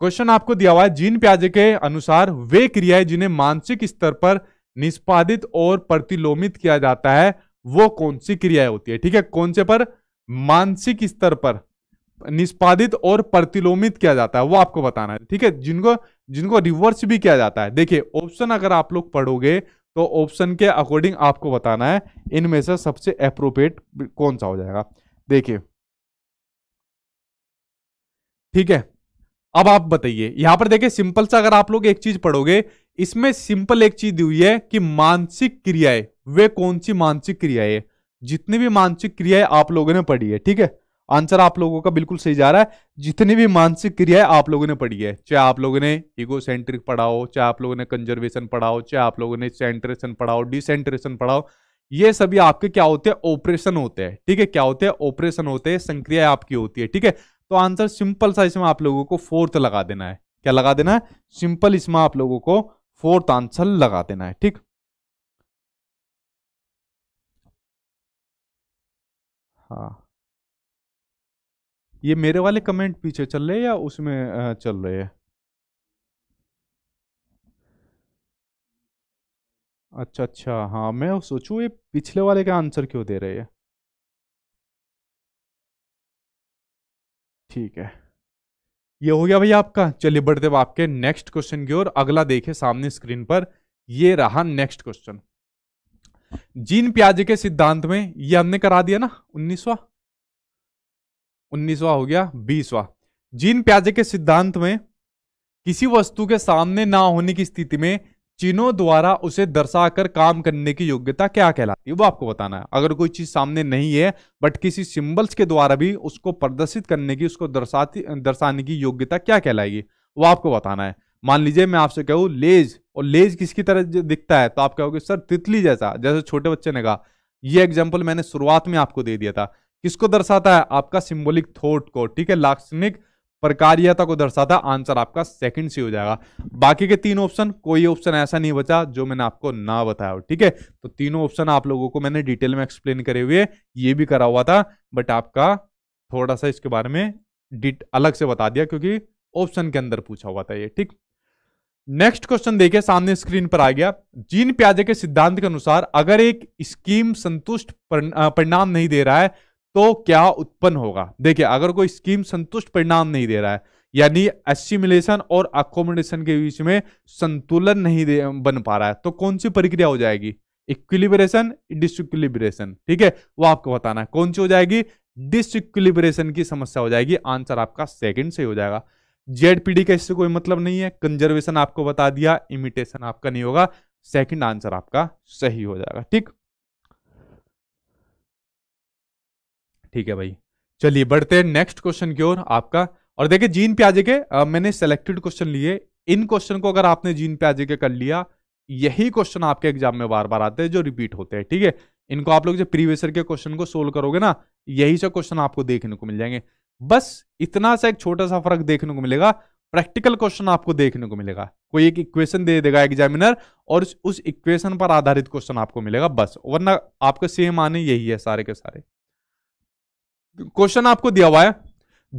क्वेश्चन आपको दिया हुआ है जीन प्याजे के अनुसार वे क्रियाएं जिन्हें मानसिक स्तर पर निष्पादित और प्रतिलोमित किया जाता है वो कौन सी क्रियाएं होती है ठीक है कौन से पर मानसिक स्तर पर निष्पादित और प्रतिलोमित किया जाता है वो आपको बताना है ठीक है जिनको जिनको रिवर्स भी किया जाता है देखिए ऑप्शन अगर आप लोग पढ़ोगे तो ऑप्शन के अकॉर्डिंग आपको बताना है इनमें से सबसे अप्रोप्रिएट कौन सा हो जाएगा देखिए ठीक है अब आप बताइए यहां पर देखिए सिंपल सा अगर आप लोग एक चीज पढ़ोगे इसमें सिंपल एक चीज दी हुई है कि मानसिक क्रियाएं वे कौन सी मानसिक क्रियाएं जितनी भी मानसिक क्रियाएं आप लोगों ने पढ़ी है ठीक है आंसर आप लोगों का बिल्कुल सही जा रहा है जितनी भी मानसिक क्रियाएं आप लोगों ने पढ़ी है चाहे आप लोगों ने सेंट्रिक पढ़ाओ चाहे आप लोगों ने कंजर्वेशन पढ़ाओ चाहे आप लोगों ने सेंट्रेशन पढ़ाओ डिसेंट्रेशन पढ़ाओ ये सभी आपके क्या होते हैं ऑपरेशन होते हैं ठीक है क्या होते हैं ऑपरेशन होते हैं संक्रिया आपकी होती है ठीक है तो आंसर सिंपल सा इसमें आप लोगों को फोर्थ लगा देना है क्या लगा देना है सिंपल इसमें आप लोगों को फोर्थ आंसर लगा देना है ठीक हाँ ये मेरे वाले कमेंट पीछे चल रहे या उसमें चल रहे है अच्छा अच्छा हाँ मैं सोचू ये पिछले वाले का आंसर क्यों दे रहे हैं ठीक है ये हो गया भैया आपका चलिए बढ़ते अब आपके नेक्स्ट क्वेश्चन की ओर अगला देखे सामने स्क्रीन पर ये रहा नेक्स्ट क्वेश्चन जीन प्याज के सिद्धांत में ये हमने करा दिया ना उन्नीसवा उन्नीसवा हो गया बीसवा जीन प्याजे के सिद्धांत में किसी वस्तु के सामने ना होने की स्थिति में चीनों द्वारा उसे दर्शाकर काम करने की योग्यता क्या कहलाती है वो आपको बताना है अगर कोई चीज सामने नहीं है बट किसी सिंबल्स के द्वारा भी उसको प्रदर्शित करने की उसको दर्शाती दर्शाने की योग्यता क्या कहलाएगी वो आपको बताना है मान लीजिए मैं आपसे कहूँ लेज और लेज किसकी तरह दिखता है तो आप कहोगे सर तितली जैसा जैसे छोटे बच्चे ने कहा यह एग्जाम्पल मैंने शुरुआत में आपको दे दिया था किसको दर्शाता है आपका सिंबोलिक थॉट को ठीक है लाक्षणिक प्रकारियता को दर्शाता आंसर आपका सेकंड सी हो जाएगा बाकी के तीन ऑप्शन कोई ऑप्शन ऐसा नहीं बचा जो मैंने आपको ना बताया ठीक है तो तीनों ऑप्शन आप लोगों को मैंने डिटेल में एक्सप्लेन करे हुए ये भी करा हुआ था बट आपका थोड़ा सा इसके बारे में अलग से बता दिया क्योंकि ऑप्शन के अंदर पूछा हुआ था ये ठीक नेक्स्ट क्वेश्चन देखिए सामने स्क्रीन पर आ गया जीन प्याजे के सिद्धांत के अनुसार अगर एक स्कीम संतुष्ट परिणाम नहीं दे रहा है तो क्या उत्पन्न होगा देखिए अगर कोई स्कीम संतुष्ट परिणाम नहीं दे रहा है यानी एसिमुलेशन और अकोमोडेशन के बीच में संतुलन नहीं बन पा रहा है तो कौन सी प्रक्रिया हो जाएगी इक्विलिब्रेशन डिसक्विलिब्रेशन ठीक है वो आपको बताना है कौन सी हो जाएगी डिसक्विलिब्रेशन की समस्या हो जाएगी आंसर आपका सेकंड से हो जाएगा जेडपीडी का इससे कोई मतलब नहीं है कंजर्वेशन आपको बता दिया इमिटेशन आपका नहीं होगा सेकंड आंसर आपका सही हो जाएगा ठीक ठीक है भाई चलिए बढ़ते हैं नेक्स्ट क्वेश्चन की ओर आपका और देखिए जीन प्याजे के आ, मैंने सेलेक्टेड क्वेश्चन लिए इन क्वेश्चन को अगर आपने जीन प्याजे के कर लिया यही क्वेश्चन आपके एग्जाम में बार बार आते हैं जो रिपीट होते हैं ठीक है थीके? इनको आप लोग जो प्रीवियस के क्वेश्चन को सोल्व करोगे ना यही से क्वेश्चन आपको देखने को मिल जाएंगे बस इतना सा एक छोटा सा फर्क देखने को मिलेगा प्रैक्टिकल क्वेश्चन आपको देखने को मिलेगा कोई एक इक्वेशन दे देगा एग्जामिनर और उस इक्वेशन पर आधारित क्वेश्चन आपको मिलेगा बस वरना आपके सेम आने यही है सारे के सारे क्वेश्चन आपको दिया हुआ है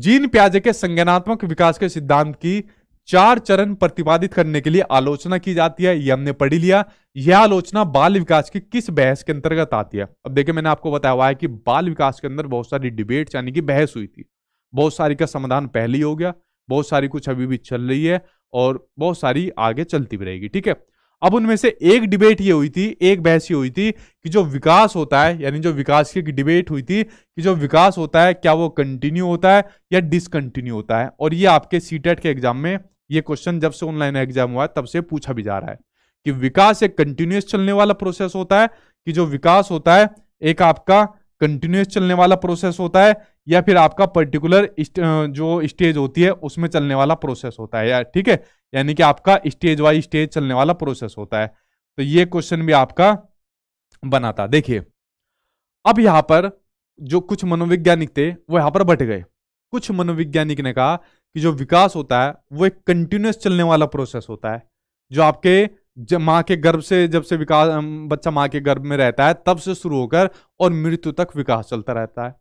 जीन प्याजे के संज्ञानात्मक विकास के सिद्धांत की चार चरण प्रतिपादित करने के लिए आलोचना की जाती है यह हमने पढ़ी लिया यह आलोचना बाल विकास की किस बहस के अंतर्गत आती है अब देखिए मैंने आपको बताया हुआ है कि बाल विकास के अंदर बहुत सारी डिबेट यानी कि बहस हुई थी बहुत सारी का समाधान पहले ही हो गया बहुत सारी कुछ अभी भी चल रही है और बहुत सारी आगे चलती भी रहेगी ठीक है अब उनमें से एक डिबेट ये हुई थी एक बहस ये हुई थी कि जो विकास होता है यानी जो विकास की डिबेट हुई थी कि जो विकास होता है क्या वो कंटिन्यू होता है या डिसकंटिन्यू होता है और ये आपके सी e के एग्जाम में ये क्वेश्चन जब से ऑनलाइन एग्जाम हुआ तब से पूछा भी जा रहा है कि विकास एक कंटिन्यूस चलने वाला प्रोसेस होता है कि जो विकास होता है एक आपका कंटिन्यूस चलने वाला प्रोसेस होता है या फिर आपका पर्टिकुलर जो स्टेज होती है उसमें चलने वाला प्रोसेस होता है यार ठीक है यानी कि आपका स्टेज वाई स्टेज चलने वाला प्रोसेस होता है तो ये क्वेश्चन भी आपका बना था देखिए अब यहां पर जो कुछ मनोवैज्ञानिक थे वो यहां पर बट गए कुछ मनोवैज्ञानिक ने कहा कि जो विकास होता है वो एक कंटिन्यूस चलने वाला प्रोसेस होता है जो आपके जब माँ के गर्भ से जब से विकास बच्चा माँ के गर्भ में रहता है तब से शुरू होकर और मृत्यु तक विकास चलता रहता है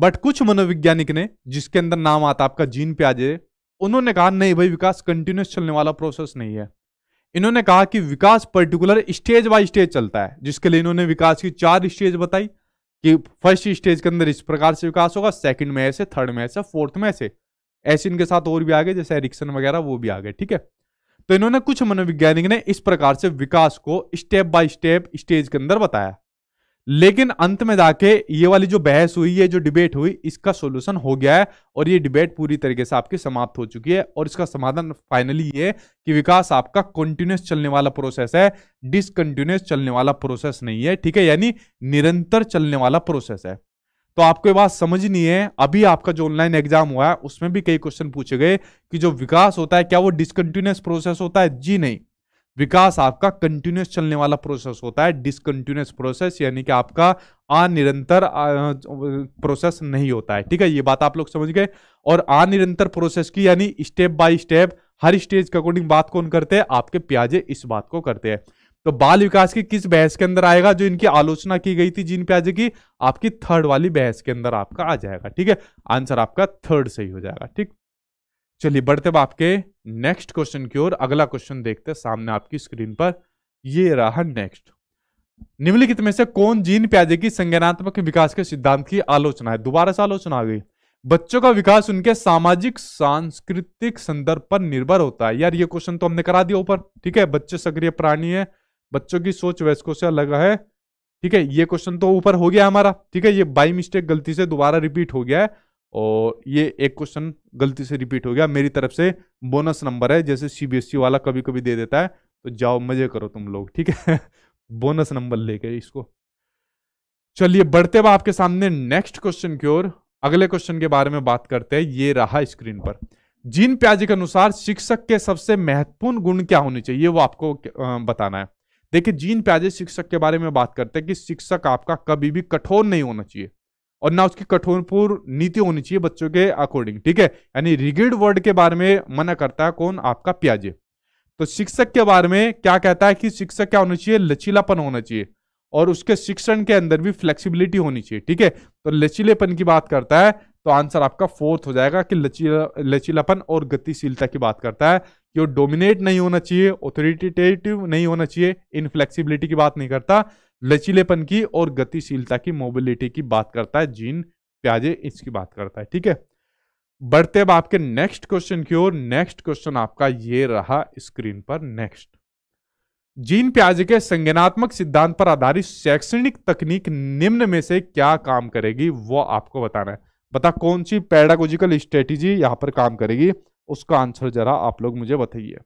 बट कुछ मनोवैज्ञानिक ने जिसके अंदर नाम आता आपका जीन प्याजे उन्होंने कहा नहीं भाई विकास कंटिन्यूस चलने वाला प्रोसेस नहीं है इन्होंने कहा कि विकास पर्टिकुलर स्टेज बाय स्टेज चलता है जिसके लिए इन्होंने विकास की चार स्टेज बताई कि फर्स्ट स्टेज के अंदर इस प्रकार से विकास होगा सेकंड में ऐसे थर्ड में ऐसे फोर्थ में ऐसे ऐसे इनके साथ और भी आ गए जैसे एरिक्सन वगैरह वो भी आ गए ठीक है तो इन्होंने कुछ मनोवैज्ञानिक ने इस प्रकार से विकास को स्टेप बाय स्टेप स्टेज के अंदर बताया लेकिन अंत में जाके ये वाली जो बहस हुई है जो डिबेट हुई इसका सोल्यूशन हो गया है और ये डिबेट पूरी तरीके से आपकी समाप्त हो चुकी है और इसका समाधान फाइनली ये कि विकास आपका कंटिन्यूस चलने वाला प्रोसेस है डिसकंटिन्यूस चलने वाला प्रोसेस नहीं है ठीक है यानी निरंतर चलने वाला प्रोसेस है तो आपको ये बात समझ नहीं है अभी आपका जो ऑनलाइन एग्जाम हुआ है उसमें भी कई क्वेश्चन पूछे गए कि जो विकास होता है क्या वो डिसकंटिन्यूस प्रोसेस होता है जी नहीं विकास आपका कंटिन्यूस चलने वाला प्रोसेस होता है डिसकंटिन्यूस प्रोसेस यानी कि आपका अनिरंतर प्रोसेस नहीं होता है ठीक है ये बात आप लोग समझ गए और अनिरंतर प्रोसेस की यानी स्टेप बाय स्टेप हर स्टेज के अकॉर्डिंग बात कौन करते हैं आपके प्याजे इस बात को करते हैं तो बाल विकास की किस बहस के अंदर आएगा जो इनकी आलोचना की गई थी जिन पे आ जाएगी आपकी थर्ड वाली बहस के अंदर आपका आ जाएगा ठीक है आंसर आपका थर्ड सही हो जाएगा ठीक चलिए बढ़ते आपके नेक्स्ट क्वेश्चन की ओर अगला क्वेश्चन देखते हैं सामने आपकी स्क्रीन पर ये रहा नेक्स्ट निम्नलिखित में से कौन जीन प्याजे की संज्ञानात्मक विकास के सिद्धांत की आलोचना है दोबारा से आलोचना आ गई बच्चों का विकास उनके सामाजिक सांस्कृतिक संदर्भ पर निर्भर होता है यार ये क्वेश्चन तो हमने करा दिया ऊपर ठीक है बच्चे सक्रिय प्राणी है बच्चों की सोच वैस्को से अलग है ठीक है ये क्वेश्चन तो ऊपर हो गया हमारा ठीक है ये बाई मिस्टेक गलती से दोबारा रिपीट हो गया है और ये एक क्वेश्चन गलती से रिपीट हो गया मेरी तरफ से बोनस नंबर है जैसे सीबीएसई e वाला कभी कभी दे देता है तो जाओ मजे करो तुम लोग ठीक है बोनस नंबर लेके इसको चलिए बढ़ते हुए आपके सामने नेक्स्ट क्वेश्चन की ओर अगले क्वेश्चन के बारे में बात करते हैं ये रहा स्क्रीन पर जीन प्याजी के अनुसार शिक्षक के सबसे महत्वपूर्ण गुण क्या होने चाहिए वो आपको बताना है देखिए जीन प्याजे शिक्षक के बारे में बात करते हैं कि शिक्षक आपका कभी भी कठोर नहीं होना चाहिए और ना उसकी कठोरपूर्ण नीति होनी चाहिए बच्चों के अकॉर्डिंग ठीक है यानी रिगिड वर्ड के बारे में मना करता है कौन आपका प्याजे तो शिक्षक के बारे में क्या कहता है कि शिक्षक क्या होना चाहिए लचीलापन होना चाहिए और उसके शिक्षण के अंदर भी फ्लेक्सिबिलिटी होनी चाहिए ठीक है तो लचीलेपन की बात करता है तो आंसर आपका फोर्थ हो जाएगा कि लचीला लचीलापन और गतिशीलता की बात करता है कि वो डोमिनेट नहीं होना चाहिए ऑथोरिटेटिव नहीं होना चाहिए इनफ्लेक्सिबिलिटी की बात नहीं करता लचीलेपन की और गतिशीलता की मोबिलिटी की बात करता है जीन प्याजे इसकी बात करता है ठीक है बढ़ते अब आपके नेक्स्ट क्वेश्चन की ओर नेक्स्ट क्वेश्चन आपका ये रहा स्क्रीन पर नेक्स्ट जीन प्याजे के संज्ञानात्मक सिद्धांत पर आधारित शैक्षणिक तकनीक निम्न में से क्या काम करेगी वो आपको बताना है बता कौन सी पैडागोजिकल स्ट्रेटेजी यहां पर काम करेगी उसका आंसर जरा आप लोग मुझे बताइए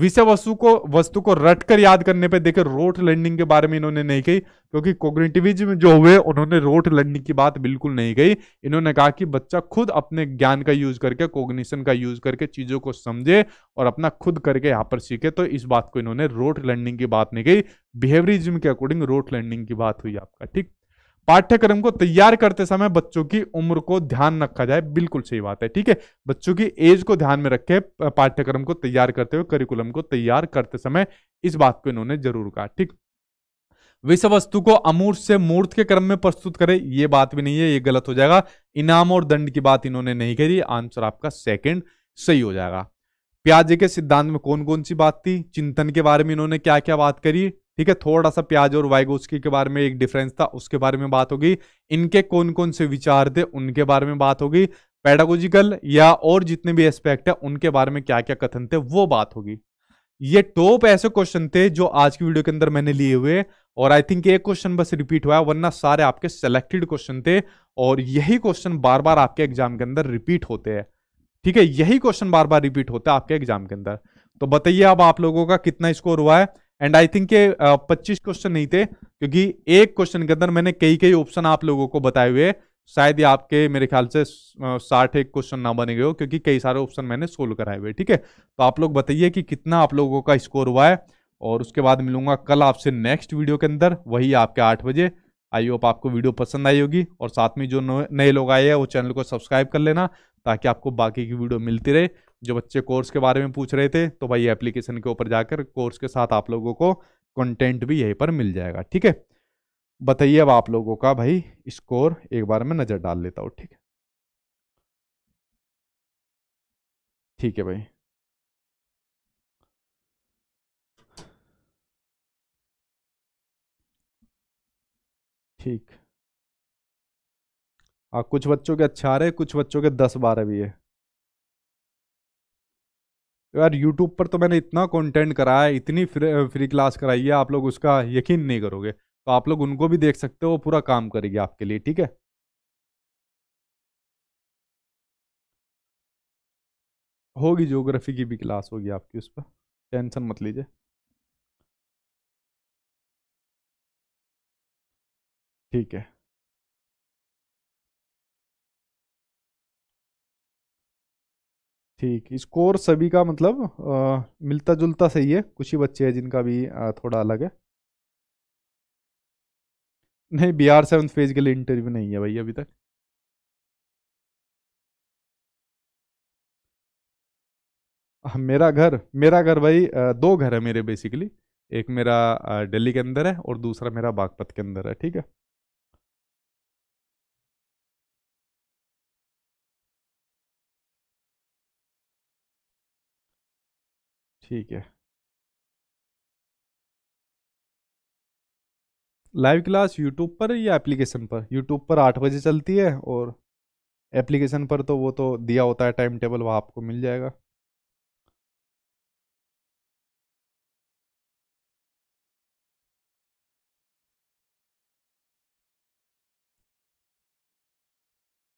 विषय वस्तु को वस्तु को रट कर याद करने पे देखे रोट लर्निंग के बारे में इन्होंने नहीं कही क्योंकि कोग्नेटिविज्म जो हुए उन्होंने रोट लर्निंग की बात बिल्कुल नहीं कही इन्होंने कहा कि बच्चा खुद अपने ज्ञान का यूज करके कोग्निशन का यूज करके चीजों को समझे और अपना खुद करके यहाँ पर सीखे तो इस बात को इन्होंने रोट लर्निंग की बात नहीं कही बिहेवियरिज्म के अकॉर्डिंग रोट लर्निंग की बात हुई आपका ठीक पाठ्यक्रम को तैयार करते समय बच्चों की उम्र को ध्यान रखा जाए बिल्कुल सही बात है ठीक है बच्चों की एज को ध्यान में रखे पाठ्यक्रम को तैयार करते हुए करिकुलम को तैयार करते समय इस बात को इन्होंने जरूर कहा ठीक विषय वस्तु को अमूर्त से मूर्त के क्रम में प्रस्तुत करें ये बात भी नहीं है ये गलत हो जाएगा इनाम और दंड की बात इन्होंने नहीं करी आंसर आपका सेकंड सही हो जाएगा प्याजे के सिद्धांत में कौन कौन सी बात थी चिंतन के बारे में इन्होंने क्या क्या बात करी ठीक है थोड़ा सा प्याज और वाइगोस्की के बारे में एक डिफरेंस था उसके बारे में बात होगी इनके कौन कौन से विचार थे उनके बारे में बात होगी पैडागोजिकल या और जितने भी एस्पेक्ट है उनके बारे में क्या क्या कथन थे वो बात होगी ये टॉप ऐसे क्वेश्चन थे जो आज की वीडियो के अंदर मैंने लिए हुए और आई थिंक एक क्वेश्चन बस रिपीट हुआ वरना सारे आपके सेलेक्टेड क्वेश्चन थे और यही क्वेश्चन बार बार आपके एग्जाम के अंदर रिपीट होते हैं ठीक है यही क्वेश्चन बार बार रिपीट होता है आपके एग्जाम के अंदर तो बताइए अब आप लोगों का कितना स्कोर हुआ है एंड आई थिंक के uh, पच्चीस क्वेश्चन नहीं थे क्योंकि एक क्वेश्चन के अंदर मैंने कई कई ऑप्शन आप लोगों को बताए हुए शायद ये आपके मेरे ख्याल से uh, साठ एक क्वेश्चन ना बने गए हो क्योंकि कई सारे ऑप्शन मैंने सोल्व कराए हुए ठीक है तो आप लोग बताइए कि कितना आप लोगों का स्कोर हुआ है और उसके बाद मिलूंगा कल आपसे नेक्स्ट वीडियो के अंदर वही आपके आठ बजे आई होप आपको वीडियो पसंद आई होगी और साथ में जो नए लोग आए हैं वो चैनल को सब्सक्राइब कर लेना ताकि आपको बाकी की वीडियो मिलती रहे जो बच्चे कोर्स के बारे में पूछ रहे थे तो भाई एप्लीकेशन के ऊपर जाकर कोर्स के साथ आप लोगों को कंटेंट भी यहीं पर मिल जाएगा ठीक है बताइए अब आप लोगों का भाई स्कोर एक बार में नज़र डाल लेता हूँ ठीक है ठीक है भाई ठीक आ हाँ, कुछ बच्चों के अच्छा आ रहे कुछ बच्चों के दस बारह भी है यार यूट्यूब पर तो मैंने इतना कंटेंट कराया है इतनी फ्री, फ्री क्लास कराई है आप लोग उसका यकीन नहीं करोगे तो आप लोग उनको भी देख सकते हो पूरा काम करेगी आपके लिए ठीक है होगी ज्योग्राफी की भी क्लास होगी आपकी उस पर टेंशन मत लीजिए ठीक है ठीक स्कोर सभी का मतलब आ, मिलता जुलता सही है कुछ ही बच्चे हैं जिनका भी आ, थोड़ा अलग है नहीं बिहार सेवन फेज के लिए इंटरव्यू नहीं है भाई अभी तक मेरा घर मेरा घर भाई दो घर है मेरे बेसिकली एक मेरा दिल्ली के अंदर है और दूसरा मेरा बागपत के अंदर है ठीक है ठीक है लाइव क्लास यूट्यूब पर या एप्लीकेशन पर यूट्यूब पर आठ बजे चलती है और एप्लीकेशन पर तो वो तो दिया होता है टाइम टेबल वह आपको मिल जाएगा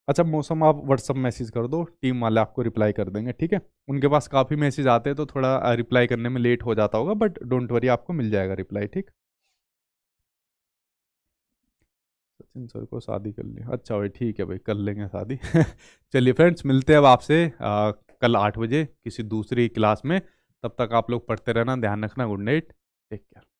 अच्छा मौसम आप व्हाट्सअप मैसेज कर दो टीम वाले आपको रिप्लाई कर देंगे ठीक है उनके पास काफ़ी मैसेज आते हैं तो थोड़ा रिप्लाई करने में लेट हो जाता होगा बट डोंट वरी आपको मिल जाएगा रिप्लाई ठीक सचिन सर को शादी कर ली अच्छा भाई ठीक है भाई कर लेंगे शादी चलिए फ्रेंड्स मिलते हैं अब आपसे कल आठ बजे किसी दूसरी क्लास में तब तक आप लोग पढ़ते रहना ध्यान रखना गुड नाइट टेक केयर